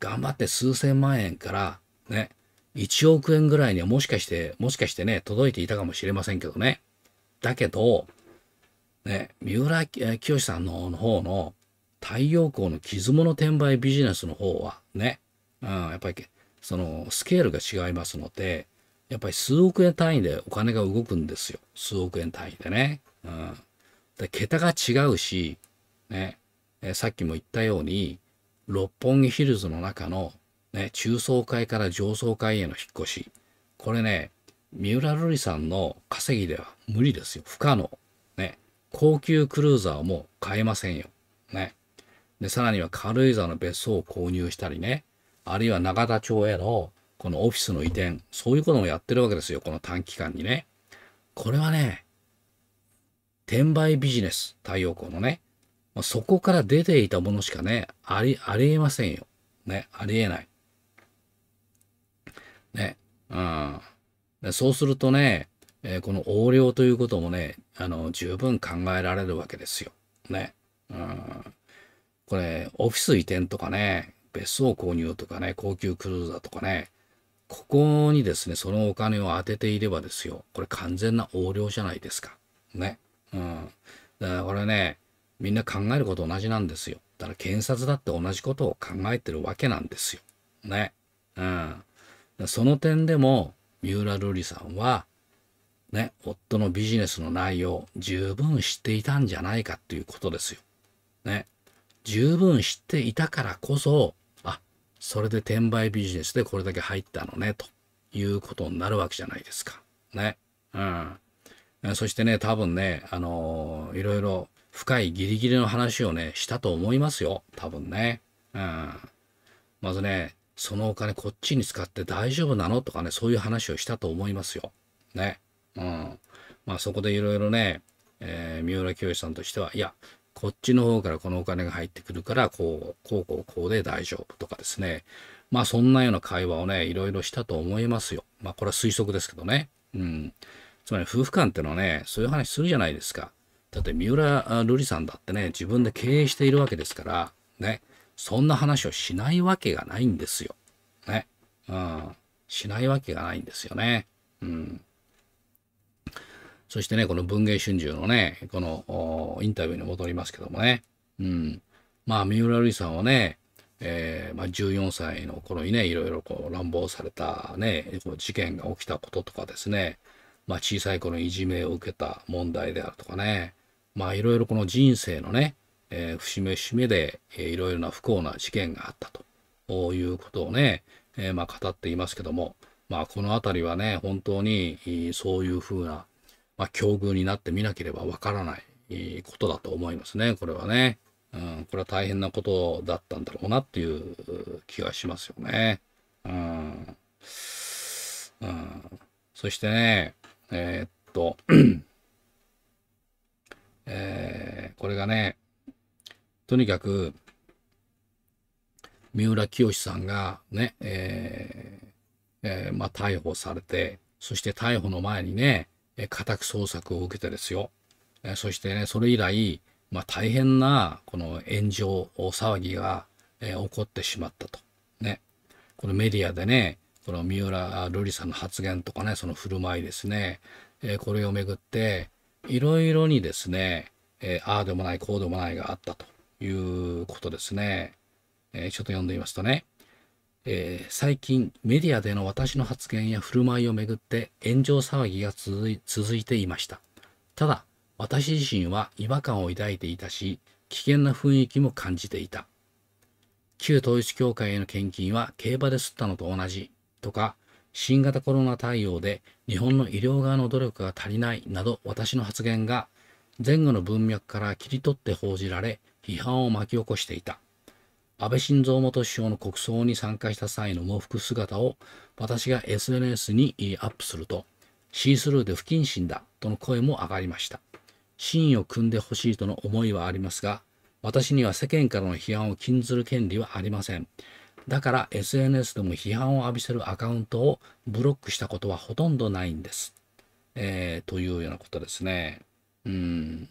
Speaker 1: 頑張って数千万円から、ね、1億円ぐらいにはもしかして、もしかしてね、届いていたかもしれませんけどね。だけど、ね、三浦清さんの方の太陽光の傷物転売ビジネスの方はね、うん、やっぱりそのスケールが違いますので、やっぱり数億円単位でお金が動くんですよ。数億円単位でね。うん、で桁が違うし、ね、えさっきも言ったように、六本木ヒルズの中の、ね、中層階から上層階への引っ越し。これね、三浦瑠麗さんの稼ぎでは無理ですよ。不可能。ね。高級クルーザーも買えませんよ。ね。で、さらには軽井沢の別荘を購入したりね、あるいは永田町へのこのオフィスの移転、そういうこともやってるわけですよ、この短期間にね。これはね、転売ビジネス、太陽光のね、まあ、そこから出ていたものしかね、あり、ありえませんよ。ね、ありえない。ね、うん。そうするとね、えー、この横領ということもね、あの、十分考えられるわけですよ。ね。うん。これ、オフィス移転とかね、別荘購入とかね、高級クルーザーとかね、ここにですね、そのお金を当てていればですよ、これ完全な横領じゃないですか。ね。うん。だからこれね、みんな考えること同じなんですよ。だから検察だって同じことを考えてるわけなんですよ。ね。うん。その点でも、三浦瑠麗さんは、ね、夫のビジネスの内容、十分知っていたんじゃないかっていうことですよ。ね。十分知っていたからこそ、あ、それで転売ビジネスでこれだけ入ったのね、ということになるわけじゃないですか。ね。うん。そしてね、多分ね、あのー、いろいろ深いギリギリの話をね、したと思いますよ。多分ね。うん。まずね、そのお金こっちに使って大丈夫なのとかね、そういう話をしたと思いますよ。ね。うん。まあそこでいろいろね、えー、三浦清さんとしては、いや、こっちの方からこのお金が入ってくるから、こう、こうこうこうで大丈夫とかですね。まあそんなような会話をね、いろいろしたと思いますよ。まあこれは推測ですけどね。うん。つまり夫婦間ってのはね、そういう話するじゃないですか。だって三浦瑠麗さんだってね、自分で経営しているわけですから、ね、そんな話をしないわけがないんですよ。ね。うん。しないわけがないんですよね。うん。そしてね、この文藝春秋のね、このインタビューに戻りますけどもね、うん。まあ、三浦瑠麗さんはね、えー、まあ、14歳の頃にね、いろいろこう乱暴されたね、こ事件が起きたこととかですね、まあ、小さい頃いじめを受けた問題であるとかね、まあ、いろいろこの人生のね、えー、節目節目で、えー、いろいろな不幸な事件があったということをね、えー、まあ、語っていますけども、まあ、この辺りはね、本当にそういうふうなまあ、境遇になってみなければわからないことだと思いますね、これはね。うん、これは大変なことだったんだろうなっていう気がしますよね。うん。うん、そしてね、えー、っと、えー、これがね、とにかく、三浦清さんがね、えーえー、まあ、逮捕されて、そして逮捕の前にね、え家宅捜索を受けてですよ、えそしてね、それ以来、まあ、大変なこの炎上騒ぎが、え起こってしまったと。ね。このメディアでね、この三浦瑠麗さんの発言とかね、その振る舞いですね、えこれをめぐって、いろいろにですね、えああでもない、こうでもないがあったということですね。えちょっと読んでみますとね。えー、最近メディアでの私の発言や振る舞いをめぐって炎上騒ぎが続いていましたただ私自身は違和感を抱いていたし危険な雰囲気も感じていた旧統一教会への献金は競馬で吸ったのと同じとか新型コロナ対応で日本の医療側の努力が足りないなど私の発言が前後の文脈から切り取って報じられ批判を巻き起こしていた安倍晋三元首相の国葬に参加した際の喪服姿を私が SNS にアップすると、シースルーで不謹慎だとの声も上がりました。真意を汲んでほしいとの思いはありますが、私には世間からの批判を禁ずる権利はありません。だから SNS でも批判を浴びせるアカウントをブロックしたことはほとんどないんです。えー、というようなことですね。うん。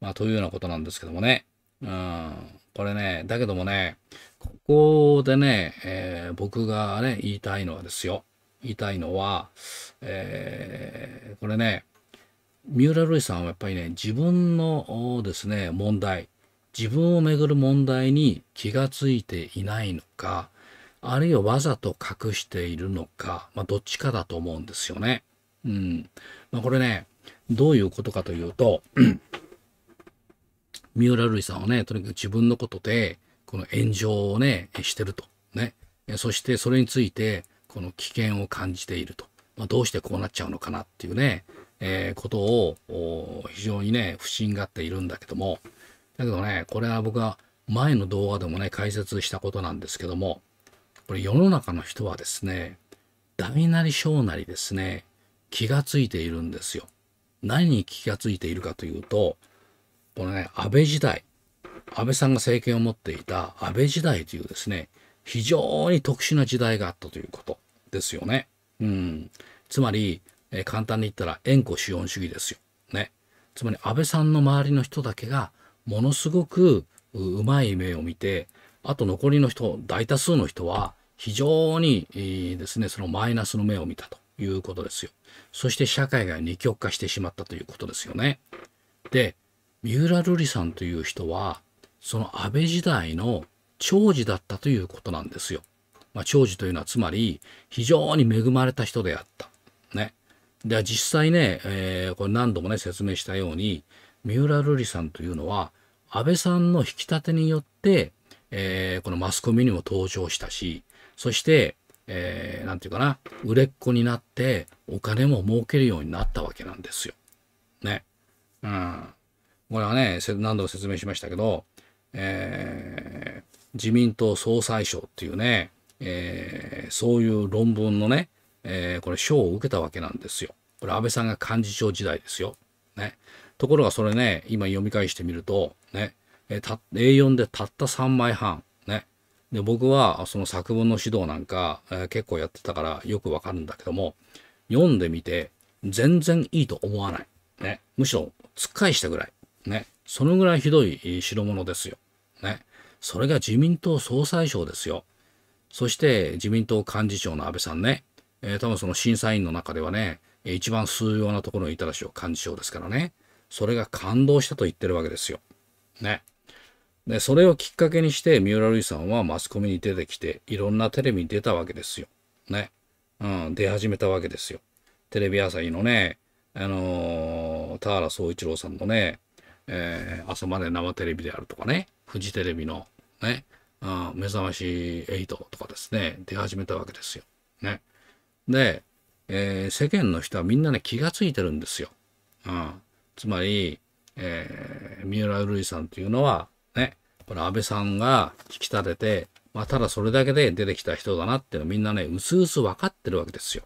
Speaker 1: まあ、というようなことなんですけどもね。うん。これね、だけどもね、ここでね、えー、僕がね、言いたいのはですよ。言いたいのは、えー、これね、三浦瑠麗さんはやっぱりね、自分のですね、問題、自分をめぐる問題に気がついていないのか、あるいはわざと隠しているのか、まあ、どっちかだと思うんですよね。うん。まあ、これね、どういうことかというと、三浦瑠麗さんはね、とにかく自分のことで、この炎上をね、してると。ね。そしてそれについて、この危険を感じていると。まあ、どうしてこうなっちゃうのかなっていうね、えー、ことを、非常にね、不信がっているんだけども、だけどね、これは僕は前の動画でもね、解説したことなんですけども、これ世の中の人はですね、大なり小なりですね、気がついているんですよ。何に気がついているかというと、このね、安倍時代、安倍さんが政権を持っていた安倍時代というですね、非常に特殊な時代があったということですよね。うん。つまり、え簡単に言ったら、円弧資本主義ですよ。ね。つまり、安倍さんの周りの人だけが、ものすごくうまい目を見て、あと残りの人、大多数の人は、非常に、えー、ですね、そのマイナスの目を見たということですよ。そして社会が二極化してしまったということですよね。で、三浦瑠麗さんという人は、その安倍時代の長寿だったということなんですよ。まあ、長寿というのはつまり非常に恵まれた人であった。ね。で、実際ね、えー、これ何度もね、説明したように、三浦瑠麗さんというのは、安倍さんの引き立てによって、えー、このマスコミにも登場したし、そして、えー、なんていうかな、売れっ子になって、お金も儲けるようになったわけなんですよ。ね。うん。これはね、何度も説明しましたけど、えー、自民党総裁賞っていうね、えー、そういう論文のね、えー、これ賞を受けたわけなんですよ。これ安倍さんが幹事長時代ですよ。ね。ところがそれね、今読み返してみると、ね、えー、た A4 でたった3枚半、ね。で、僕はその作文の指導なんか、えー、結構やってたからよくわかるんだけども、読んでみて全然いいと思わない。ね。むしろ、つっかえしたぐらい。ね。そのぐらいひどい代物ですよ。ね。それが自民党総裁賞ですよ。そして自民党幹事長の安倍さんね。えー、多分その審査員の中ではね、一番数要なところにいたでしょう。幹事長ですからね。それが感動したと言ってるわけですよ。ね。で、それをきっかけにして、三浦瑠麗さんはマスコミに出てきて、いろんなテレビに出たわけですよ。ね。うん、出始めたわけですよ。テレビ朝日のね、あのー、田原総一郎さんのね、えー、朝まで生テレビであるとかね、フジテレビのね、うん、目覚まし8とかですね、出始めたわけですよ。ね。で、えー、世間の人はみんなね、気がついてるんですよ。うん、つまり、えー、三浦瑠麗さんというのは、ね、これ安倍さんが引き立てて、まあ、ただそれだけで出てきた人だなっていうのはみんなね、うすうす分かってるわけですよ。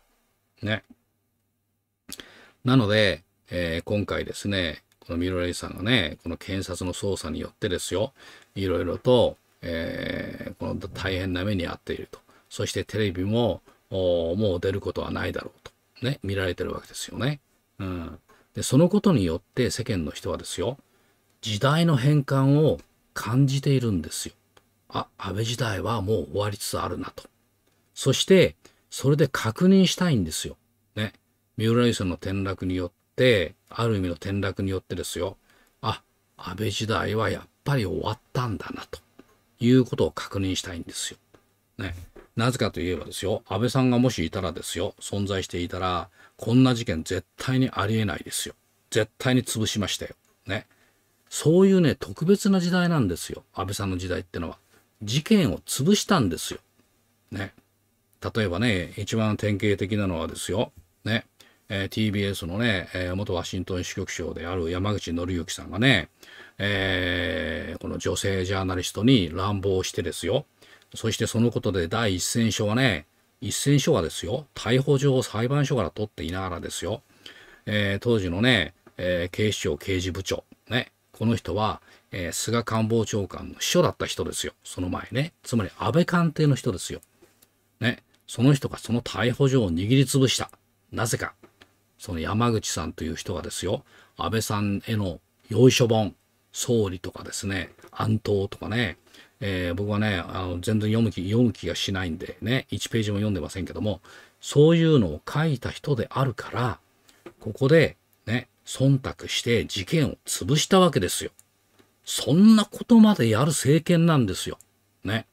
Speaker 1: ね。なので、えー、今回ですね、このミロレイさんがね、この検察の捜査によってですよ、いろいろと、えー、この大変な目に遭っていると。そしてテレビも、もう出ることはないだろうと、ね、見られてるわけですよね。うん。で、そのことによって世間の人はですよ、時代の変換を感じているんですよ。あ、安倍時代はもう終わりつつあるなと。そして、それで確認したいんですよ。ね。三浦優さんの転落によって、ある意味の転落によってですよ、あ、安倍時代はやっぱり終わったんだなということを確認したいんですよ。ね。なぜかといえばですよ、安倍さんがもしいたらですよ、存在していたら、こんな事件絶対にありえないですよ。絶対に潰しましたよ。ね。そういうね、特別な時代なんですよ。安倍さんの時代ってのは。事件を潰したんですよ。ね。例えばね、一番典型的なのはですよ。ね。えー、TBS のね、えー、元ワシントン支局長である山口紀之さんがね、えー、この女性ジャーナリストに乱暴してですよ。そしてそのことで第一線書はね、一線書はですよ、逮捕状を裁判所から取っていながらですよ、えー、当時のね、えー、警視庁刑事部長、ね、この人は、えー、菅官房長官の秘書だった人ですよ、その前ね。つまり安倍官邸の人ですよ。ね、その人がその逮捕状を握りつぶした。なぜか。その山口さんという人がですよ、安倍さんへの要所本、総理とかですね、安東とかね、えー、僕はね、あの全然読む気、読む気がしないんでね、1ページも読んでませんけども、そういうのを書いた人であるから、ここでね、忖度して事件を潰したわけですよ。そんなことまでやる政権なんですよ。ね。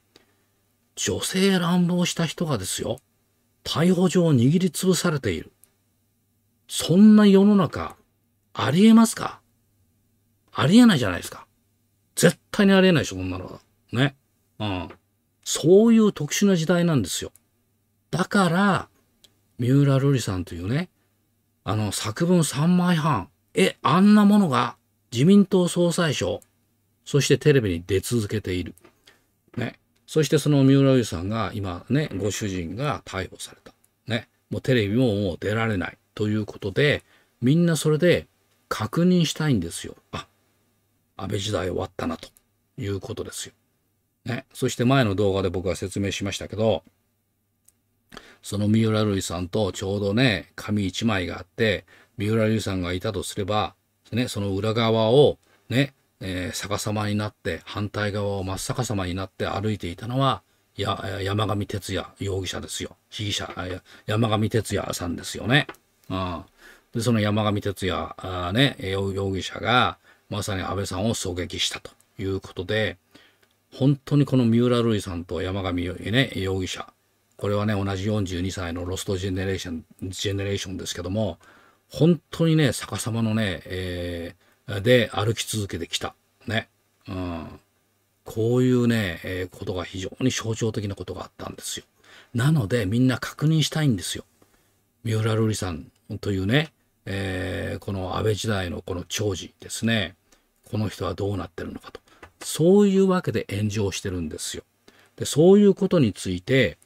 Speaker 1: 女性乱暴した人がですよ、逮捕状を握りつぶされている。そんな世の中、ありえますかありえないじゃないですか。絶対にありえないでしょ、こんなのは。ね。うん。そういう特殊な時代なんですよ。だから、三浦瑠麗さんというね、あの、作文3枚半。え、あんなものが自民党総裁賞、そしてテレビに出続けている。ね。そしてその三浦瑠麗さんが今ね、ご主人が逮捕された。ね。もうテレビももう出られない。ということで、みんなそれで確認したいんですよ。あ、安倍時代終わったなということですよ。ね。そして前の動画で僕は説明しましたけど、その三浦瑠麗さんとちょうどね、紙一枚があって、三浦瑠麗さんがいたとすれば、ね、その裏側をね、えー、逆さまになって、反対側を真っ逆さまになって歩いていたのは、や山上哲也容疑者ですよ。被疑者、山上哲也さんですよね。うん、でその山上哲也あ、ね、容疑者がまさに安倍さんを狙撃したということで本当にこの三浦瑠麗さんと山上、ね、容疑者これはね同じ42歳のロストジェネレーションジェネレーションですけども本当にね逆さまのね、えー、で歩き続けてきたね、うん、こういうね、えー、ことが非常に象徴的なことがあったんですよなのでみんな確認したいんですよ三浦瑠麗さんというね、えー、この安倍時代のこの長寿ですねこの人はどうなってるのかとそういうわけで炎上してるんですよ。でそういうことについて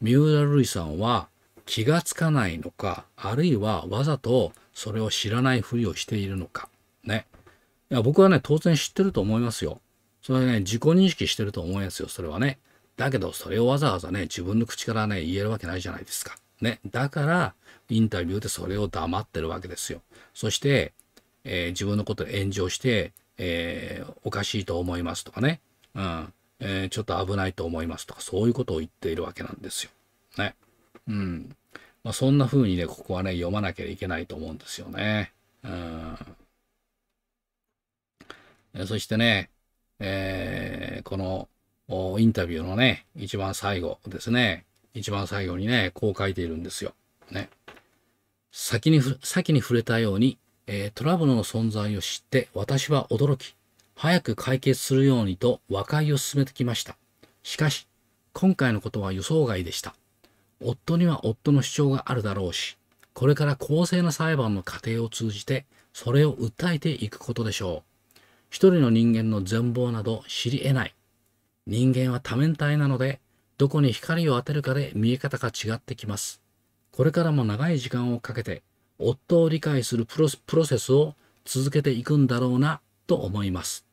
Speaker 1: 三浦瑠麗さんは気がつかないのかあるいはわざとそれを知らないふりをしているのかねいや僕はね当然知ってると思いますよそれね自己認識してると思いますよそれはねだけどそれをわざわざね自分の口からね言えるわけないじゃないですかねだからインタビューでそれを黙ってるわけですよ。そして、えー、自分のことで炎上して、えー、おかしいと思いますとかね、うんえー、ちょっと危ないと思いますとか、そういうことを言っているわけなんですよ。ね。うん。まあ、そんな風にね、ここはね、読まなきゃいけないと思うんですよね。うん。そしてね、えー、このインタビューのね、一番最後ですね、一番最後にね、こう書いているんですよ。ね。先に先に触れたように、えー、トラブルの存在を知って私は驚き、早く解決するようにと和解を進めてきました。しかし、今回のことは予想外でした。夫には夫の主張があるだろうし、これから公正な裁判の過程を通じて、それを訴えていくことでしょう。一人の人間の全貌など知り得ない。人間は多面体なので、どこに光を当てるかで見え方が違ってきます。これからも長い時間をかけて夫を理解するプロセスを続けていくんだろうなと思います。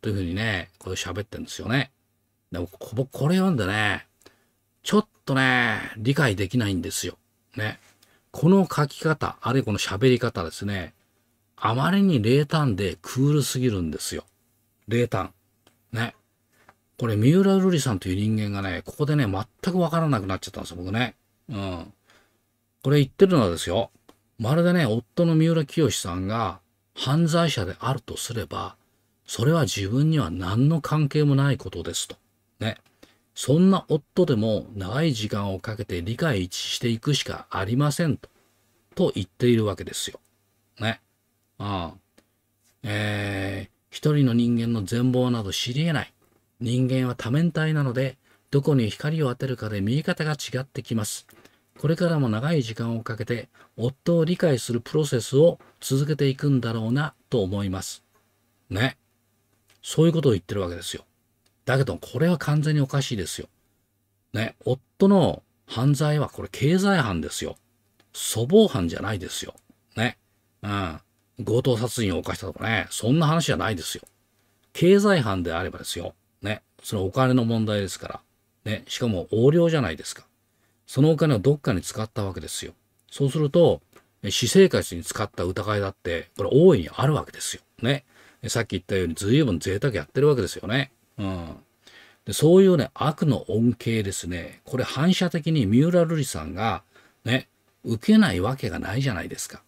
Speaker 1: というふうにね、これ喋ってんですよね。でも、これ読んでね、ちょっとね、理解できないんですよ。ね。この書き方、あるいはこの喋り方ですね、あまりに冷淡でクールすぎるんですよ。冷淡。ね。これ、三浦瑠璃さんという人間がね、ここでね、全くわからなくなっちゃったんですよ、僕ね。うん。これ言ってるのはですよ。まるでね、夫の三浦清さんが犯罪者であるとすれば、それは自分には何の関係もないことですと。ね。そんな夫でも長い時間をかけて理解一致していくしかありませんと。と言っているわけですよ。ね。ああ。えー、一人の人間の全貌など知り得ない。人間は多面体なので、どこに光を当てるかで見え方が違ってきます。これからも長い時間をかけて夫を理解するプロセスを続けていくんだろうなと思います。ね。そういうことを言ってるわけですよ。だけど、これは完全におかしいですよ。ね。夫の犯罪はこれ経済犯ですよ。粗暴犯じゃないですよ。ね。うん。強盗殺人を犯したとかね。そんな話じゃないですよ。経済犯であればですよ。ね。そのお金の問題ですから。ね。しかも横領じゃないですか。そのお金をどっかに使ったわけですよ。そうすると、私生活に使った疑いだって、これ大いにあるわけですよ。ね。さっき言ったように随分贅沢やってるわけですよね。うん。でそういうね、悪の恩恵ですね。これ反射的に三浦瑠麗さんが、ね、受けないわけがないじゃないですか。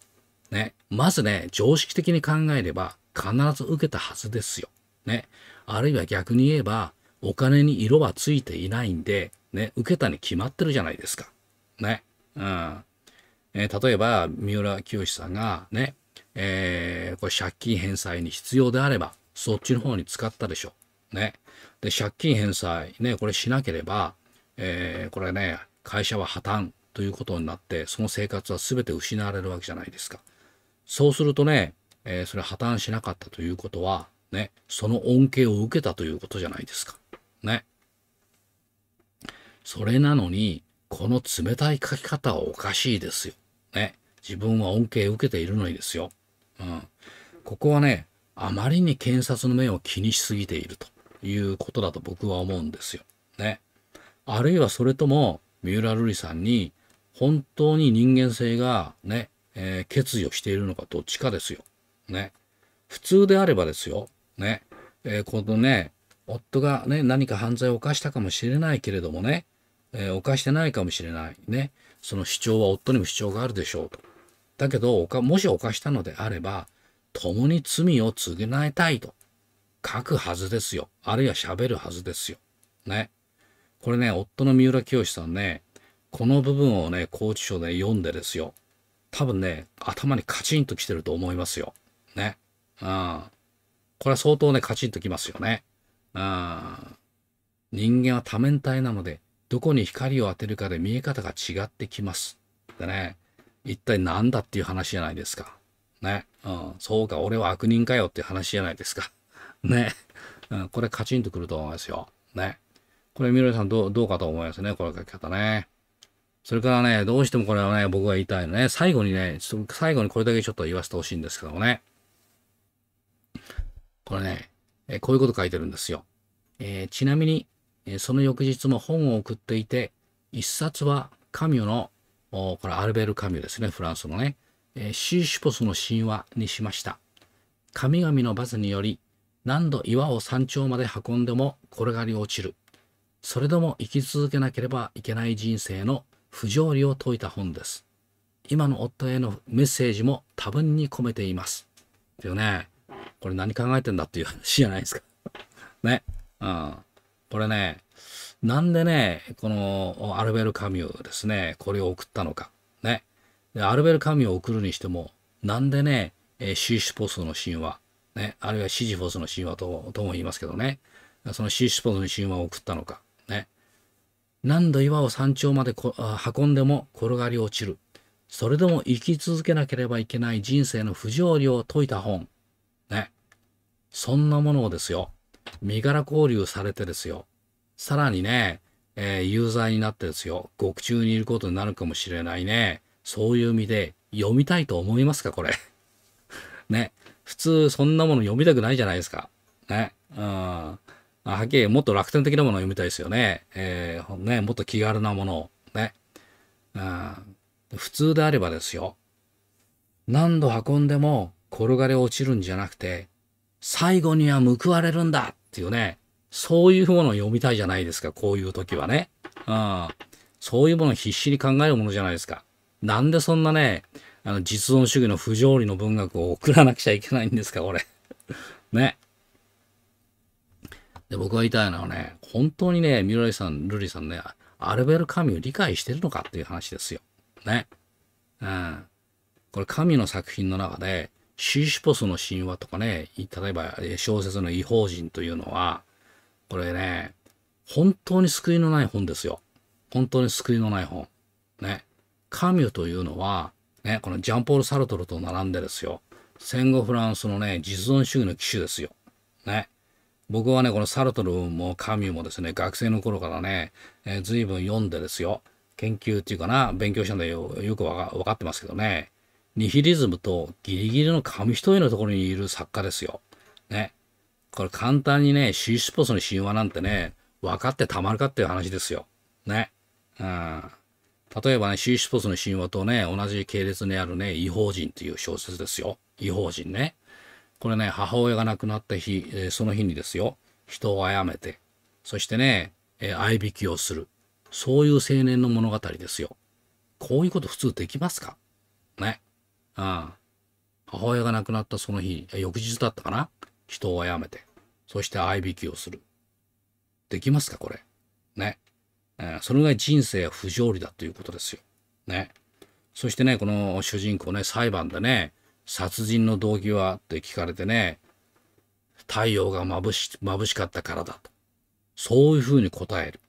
Speaker 1: ね。まずね、常識的に考えれば、必ず受けたはずですよ。ね。あるいは逆に言えば、お金に色はついていないんで、ね、受けたに決まってるじゃないですか。ね。うん。えー、例えば、三浦清さんがね、えー、これ借金返済に必要であれば、そっちの方に使ったでしょ。ね。で、借金返済ね、これしなければ、えー、これね、会社は破綻ということになって、その生活は全て失われるわけじゃないですか。そうするとね、えー、それ破綻しなかったということは、ね、その恩恵を受けたということじゃないですか。ね。それなのに、この冷たい書き方はおかしいですよ。ね。自分は恩恵を受けているのにですよ。うん。ここはね、あまりに検察の目を気にしすぎているということだと僕は思うんですよ。ね。あるいはそれとも、三浦瑠麗さんに、本当に人間性がね、えー、意をしているのかどっちかですよ。ね。普通であればですよ。ね。えー、このね、夫がね、何か犯罪を犯したかもしれないけれどもね、えー、犯してないかもしれない。ね。その主張は夫にも主張があるでしょうと。だけど、もし犯したのであれば、共に罪を償いたいと書くはずですよ。あるいは喋るはずですよ。ね。これね、夫の三浦清さんね、この部分をね、拘置所で読んでですよ。多分ね、頭にカチンときてると思いますよ。ね。うん。これは相当ね、カチンときますよね。うん。人間は多面体なので、どこに光を当てるかで見え方が違ってきます。でね、一体何だっていう話じゃないですか。ね。うん、そうか、俺は悪人かよっていう話じゃないですか。ね。うん、これカチンとくると思いますよ。ね。これ、みのりさんどう、どうかと思いますね、この書き方ね。それからね、どうしてもこれはね、僕が言いたいのね、最後にね、最後にこれだけちょっと言わせてほしいんですけどもね。これね、えこういうこと書いてるんですよ。えー、ちなみに、その翌日も本を送っていて、一冊はカミュの、これアルベル・カミュですね、フランスのね、シーシュポスの神話にしました。神々のバズにより、何度岩を山頂まで運んでも転がり落ちる。それでも生き続けなければいけない人生の不条理を説いた本です。今の夫へのメッセージも多分に込めています。っていうね、これ何考えてんだっていう話じゃないですか。ね。うん。これね、なんでね、このアルベル・カミューですね、これを送ったのか。ね。でアルベル・カミューを送るにしても、なんでね、シーシュポスの神話、ね、あるいはシジフォスの神話ととも言いますけどね、そのシーシュポスの神話を送ったのか。ね。何度岩を山頂まで運んでも転がり落ちる。それでも生き続けなければいけない人生の不条理を説いた本。ね。そんなものをですよ。身柄交流されてですよ。さらにね、えー、有罪になってですよ。獄中にいることになるかもしれないね。そういう意味で読みたいと思いますかこれ。ね。普通そんなもの読みたくないじゃないですか。ね。うん。はっきりもっと楽天的なものを読みたいですよね。えー、ね、もっと気軽なものを。ね。うん。普通であればですよ。何度運んでも転がり落ちるんじゃなくて、最後には報われるんだっていうね、そういうものを読みたいじゃないですか、こういう時はね。うん。そういうものを必死に考えるものじゃないですか。なんでそんなね、あの、実存主義の不条理の文学を送らなくちゃいけないんですか、これ。ね。で、僕が言いたいのはね、本当にね、ミロイさん、ルリさんね、アルベル・カミを理解してるのかっていう話ですよ。ね。うん。これ、神の作品の中で、シーシュポスの神話とかね、例えば小説の異邦人というのは、これね、本当に救いのない本ですよ。本当に救いのない本。ね。カミュというのは、ね、このジャンポール・サルトルと並んでですよ。戦後フランスのね、実存主義の機種ですよ。ね。僕はね、このサルトルもカミュもですね、学生の頃からね、えー、随分読んでですよ。研究っていうかな、勉強したんでよよくわかってますけどね。ニヒリズムとギリギリの紙一重のところにいる作家ですよ。ね。これ簡単にね、シーシュポスの神話なんてね、分かってたまるかっていう話ですよ。ね。うん。例えばね、シーシュポスの神話とね、同じ系列にあるね、異邦人っていう小説ですよ。異邦人ね。これね、母親が亡くなった日、えー、その日にですよ、人を殺めて、そしてね、えー、いきをする。そういう青年の物語ですよ。こういうこと普通できますかね。うん。母親が亡くなったその日、翌日だったかな人を殺めて、そして合いびきをする。できますか、これ。ね。えー、それぐらい人生は不条理だということですよ。ね。そしてね、この主人公ね、裁判でね、殺人の動機はって聞かれてね、太陽が眩し、眩しかったからだと。そういうふうに答える。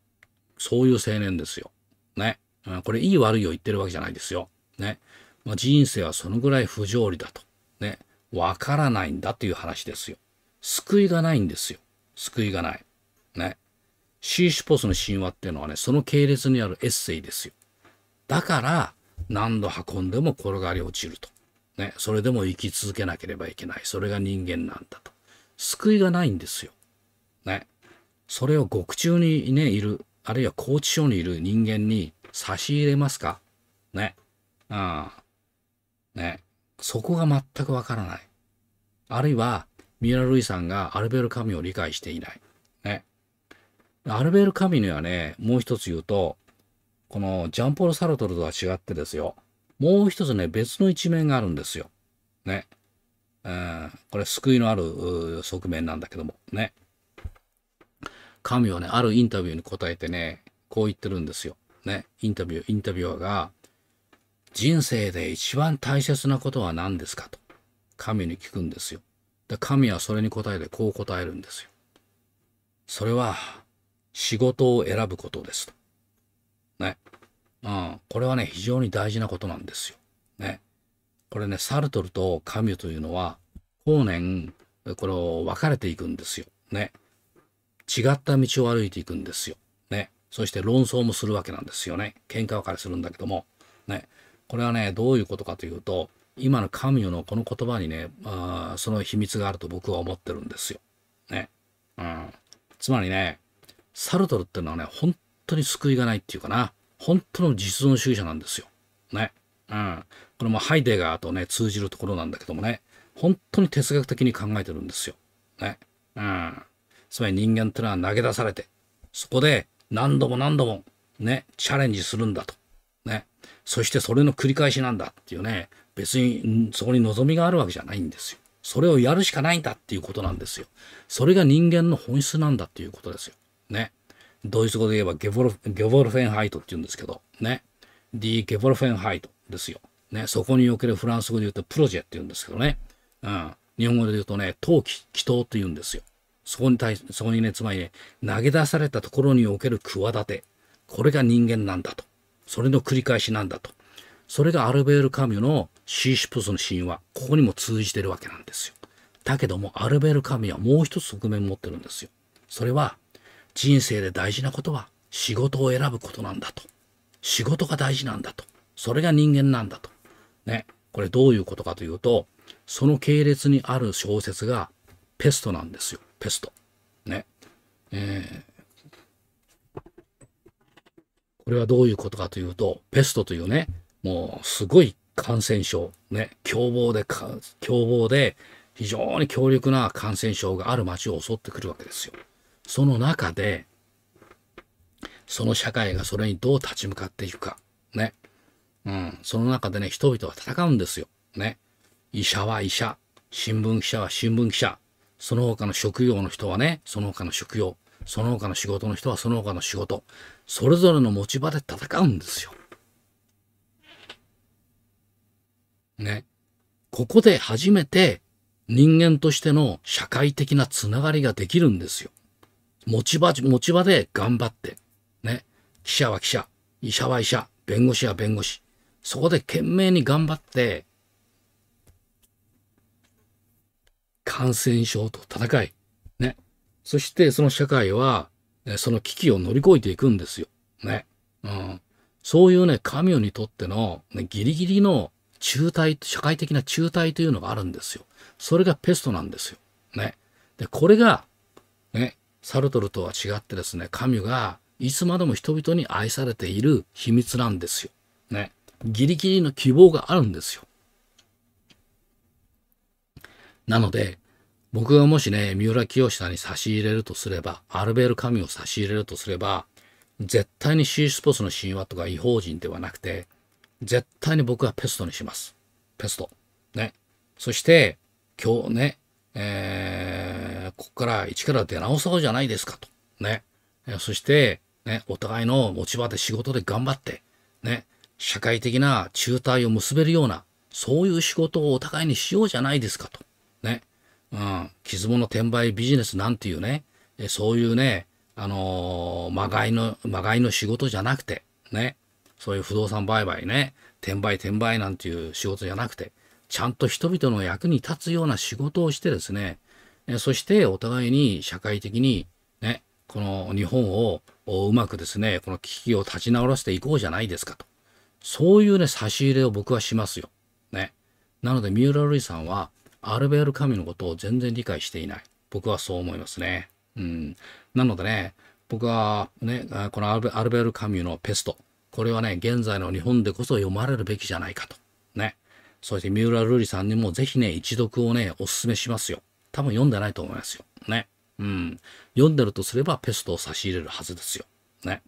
Speaker 1: そういう青年ですよ。ね。これ、いい悪いを言ってるわけじゃないですよ。ね。まあ、人生はそのぐらい不条理だと。ね。わからないんだという話ですよ。救いがないんですよ。救いがない。ね。シーシュポスの神話っていうのはね、その系列にあるエッセイですよ。だから、何度運んでも転がり落ちると。ね。それでも生き続けなければいけない。それが人間なんだと。救いがないんですよ。ね。それを獄中にね、いる、あるいは拘置所にいる人間に差し入れますかね。ああ。ね。そこが全くわからない。あるいは、ミラ・ルイさんがアルベール・カミを理解していない。ね。アルベール・カミにはね、もう一つ言うと、このジャンポール・サルトルとは違ってですよ。もう一つね、別の一面があるんですよ。ね。うん、これ救いのある側面なんだけども、ね。神はね、あるインタビューに答えてね、こう言ってるんですよ。ね。インタビュー、インタビュアーが、人生で一番大切なことは何ですかと神に聞くんですよ。で神はそれに答えてこう答えるんですよ。それは仕事を選ぶことですと。ね。うん。これはね、非常に大事なことなんですよ。ね。これね、サルトルとカミュというのは、後年、これを分かれていくんですよ。ね。違った道を歩いていくんですよ。ね。そして論争もするわけなんですよね。喧嘩別れするんだけども。ね。これはね、どういうことかというと、今のカミュのこの言葉にね、まあ、その秘密があると僕は思ってるんですよ。ね。うん。つまりね、サルトルっていうのはね、本当に救いがないっていうかな、本当の実存主義者なんですよ。ね。うん。これもハイデガーとね、通じるところなんだけどもね、本当に哲学的に考えてるんですよ。ね。うん。つまり人間ってのは投げ出されて、そこで何度も何度もね、チャレンジするんだと。ね。そしてそれの繰り返しなんだっていうね別にそこに望みがあるわけじゃないんですよそれをやるしかないんだっていうことなんですよそれが人間の本質なんだっていうことですよねドイツ語で言えばゲボルゲボルフェンハイトって言うんですけどね D ゲボルフェンハイトですよ、ね、そこにおけるフランス語で言うとプロジェって言うんですけどね、うん、日本語で言うとね陶器祈祷って言うんですよそこに対そこにねつまりね投げ出されたところにおける企てこれが人間なんだとそれの繰り返しなんだと。それがアルベール・カミュのシーシプスの神話、ここにも通じてるわけなんですよ。だけども、アルベール・カミュはもう一つ側面を持ってるんですよ。それは、人生で大事なことは仕事を選ぶことなんだと。仕事が大事なんだと。それが人間なんだと。ね。これどういうことかというと、その系列にある小説がペストなんですよ。ペスト。ね。えーこれはどういうことかというと、ペストというね、もうすごい感染症、ね、凶暴で、凶暴で、非常に強力な感染症がある町を襲ってくるわけですよ。その中で、その社会がそれにどう立ち向かっていくか。ね。うん。その中でね、人々は戦うんですよ。ね。医者は医者。新聞記者は新聞記者。その他の職業の人はね、その他の職業。その他の仕事の人はその他の仕事それぞれの持ち場で戦うんですよ。ね。ここで初めて人間としての社会的なつながりができるんですよ。持ち場、持ち場で頑張って。ね。記者は記者、医者は医者、弁護士は弁護士。そこで懸命に頑張って、感染症と戦い、そしてその社会は、その危機を乗り越えていくんですよ。ね。うん。そういうね、神をにとっての、ね、ギリギリの中退、社会的な中退というのがあるんですよ。それがペストなんですよ。ね。で、これが、ね、サルトルとは違ってですね、神がいつまでも人々に愛されている秘密なんですよ。ね。ギリギリの希望があるんですよ。なので、僕がもしね、三浦清さんに差し入れるとすれば、アルベール・カミを差し入れるとすれば、絶対にシースポーツの神話とか異邦人ではなくて、絶対に僕はペストにします。ペスト。ね。そして、今日ね、えー、ここから一から出直そうじゃないですかと。ね。そして、ね、お互いの持ち場で仕事で頑張って、ね、社会的な中退を結べるような、そういう仕事をお互いにしようじゃないですかと。うん、傷物転売ビジネスなんていうね、そういうね、あのー、まがいの、まがいの仕事じゃなくて、ね、そういう不動産売買ね、転売転売なんていう仕事じゃなくて、ちゃんと人々の役に立つような仕事をしてですね、そしてお互いに社会的にね、この日本をうまくですね、この危機を立ち直らせていこうじゃないですかと。そういうね、差し入れを僕はしますよ。ね。なので、三浦瑠麗さんは、アルベール・カミュのことを全然理解していない。僕はそう思いますね。うん。なのでね、僕はね、このアルベール・カミュのペスト。これはね、現在の日本でこそ読まれるべきじゃないかと。ね。そして三浦瑠麗さんにもぜひね、一読をね、お勧めしますよ。多分読んでないと思いますよ。ね。うん。読んでるとすればペストを差し入れるはずですよ。ね。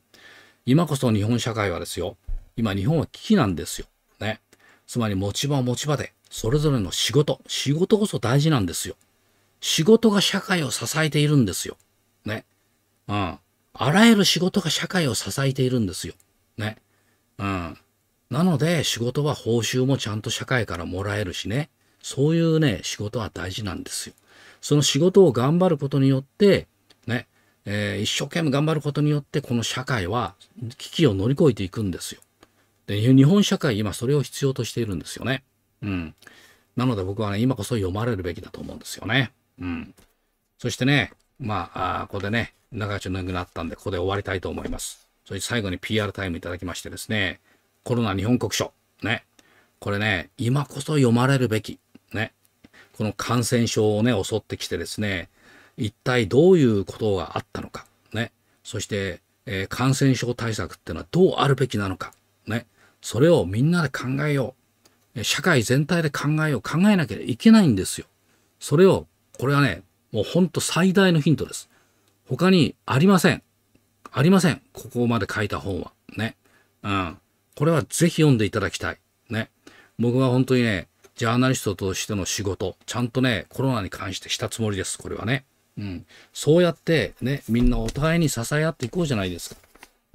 Speaker 1: 今こそ日本社会はですよ。今日本は危機なんですよ。ね。つまり持ち場持ち場でそれぞれの仕事、仕事こそ大事なんですよ。仕事が社会を支えているんですよ。ね。うん。あらゆる仕事が社会を支えているんですよ。ね。うん。なので、仕事は報酬もちゃんと社会からもらえるしね。そういうね、仕事は大事なんですよ。その仕事を頑張ることによって、ね、えー、一生懸命頑張ることによって、この社会は危機を乗り越えていくんですよ。で、日本社会、今それを必要としているんですよね。うん。なので僕はね、今こそ読まれるべきだと思うんですよね。うん。そしてね、まあ、あここでね、長くなくなったんで、ここで終わりたいと思います。そして最後に PR タイムいただきましてですね、コロナ日本国書。ね。これね、今こそ読まれるべき。ね。この感染症をね、襲ってきてですね、一体どういうことがあったのか。ね。そして、えー、感染症対策っていうのはどうあるべきなのか。ね。それをみんなで考えよう。社会全体で考えを考えなきゃいけないんですよ。それを、これはね、もうほんと最大のヒントです。他にありません。ありません。ここまで書いた本は。ね。うん。これはぜひ読んでいただきたい。ね。僕は本当にね、ジャーナリストとしての仕事、ちゃんとね、コロナに関してしたつもりです。これはね。うん。そうやってね、みんなお互いに支え合っていこうじゃないですか。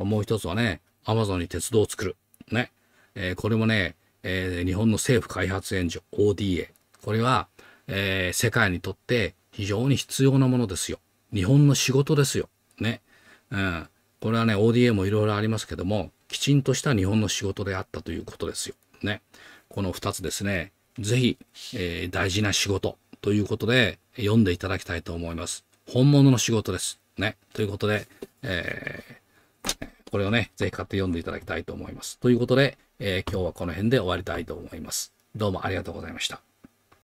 Speaker 1: もう一つはね、アマゾンに鉄道を作る。ね。えー、これもね、えー、日本の政府開発援助 ODA これは、えー、世界にとって非常に必要なものですよ日本の仕事ですよね、うん、これはね ODA もいろいろありますけどもきちんとした日本の仕事であったということですよねこの2つですね是非、えー、大事な仕事ということで読んでいただきたいと思います本物の仕事ですねということで、えー、これをね、是非買って読んでいただきたいと思います。ということで、えー、今日はこの辺で終わりたいと思います。どうもありがとうございました。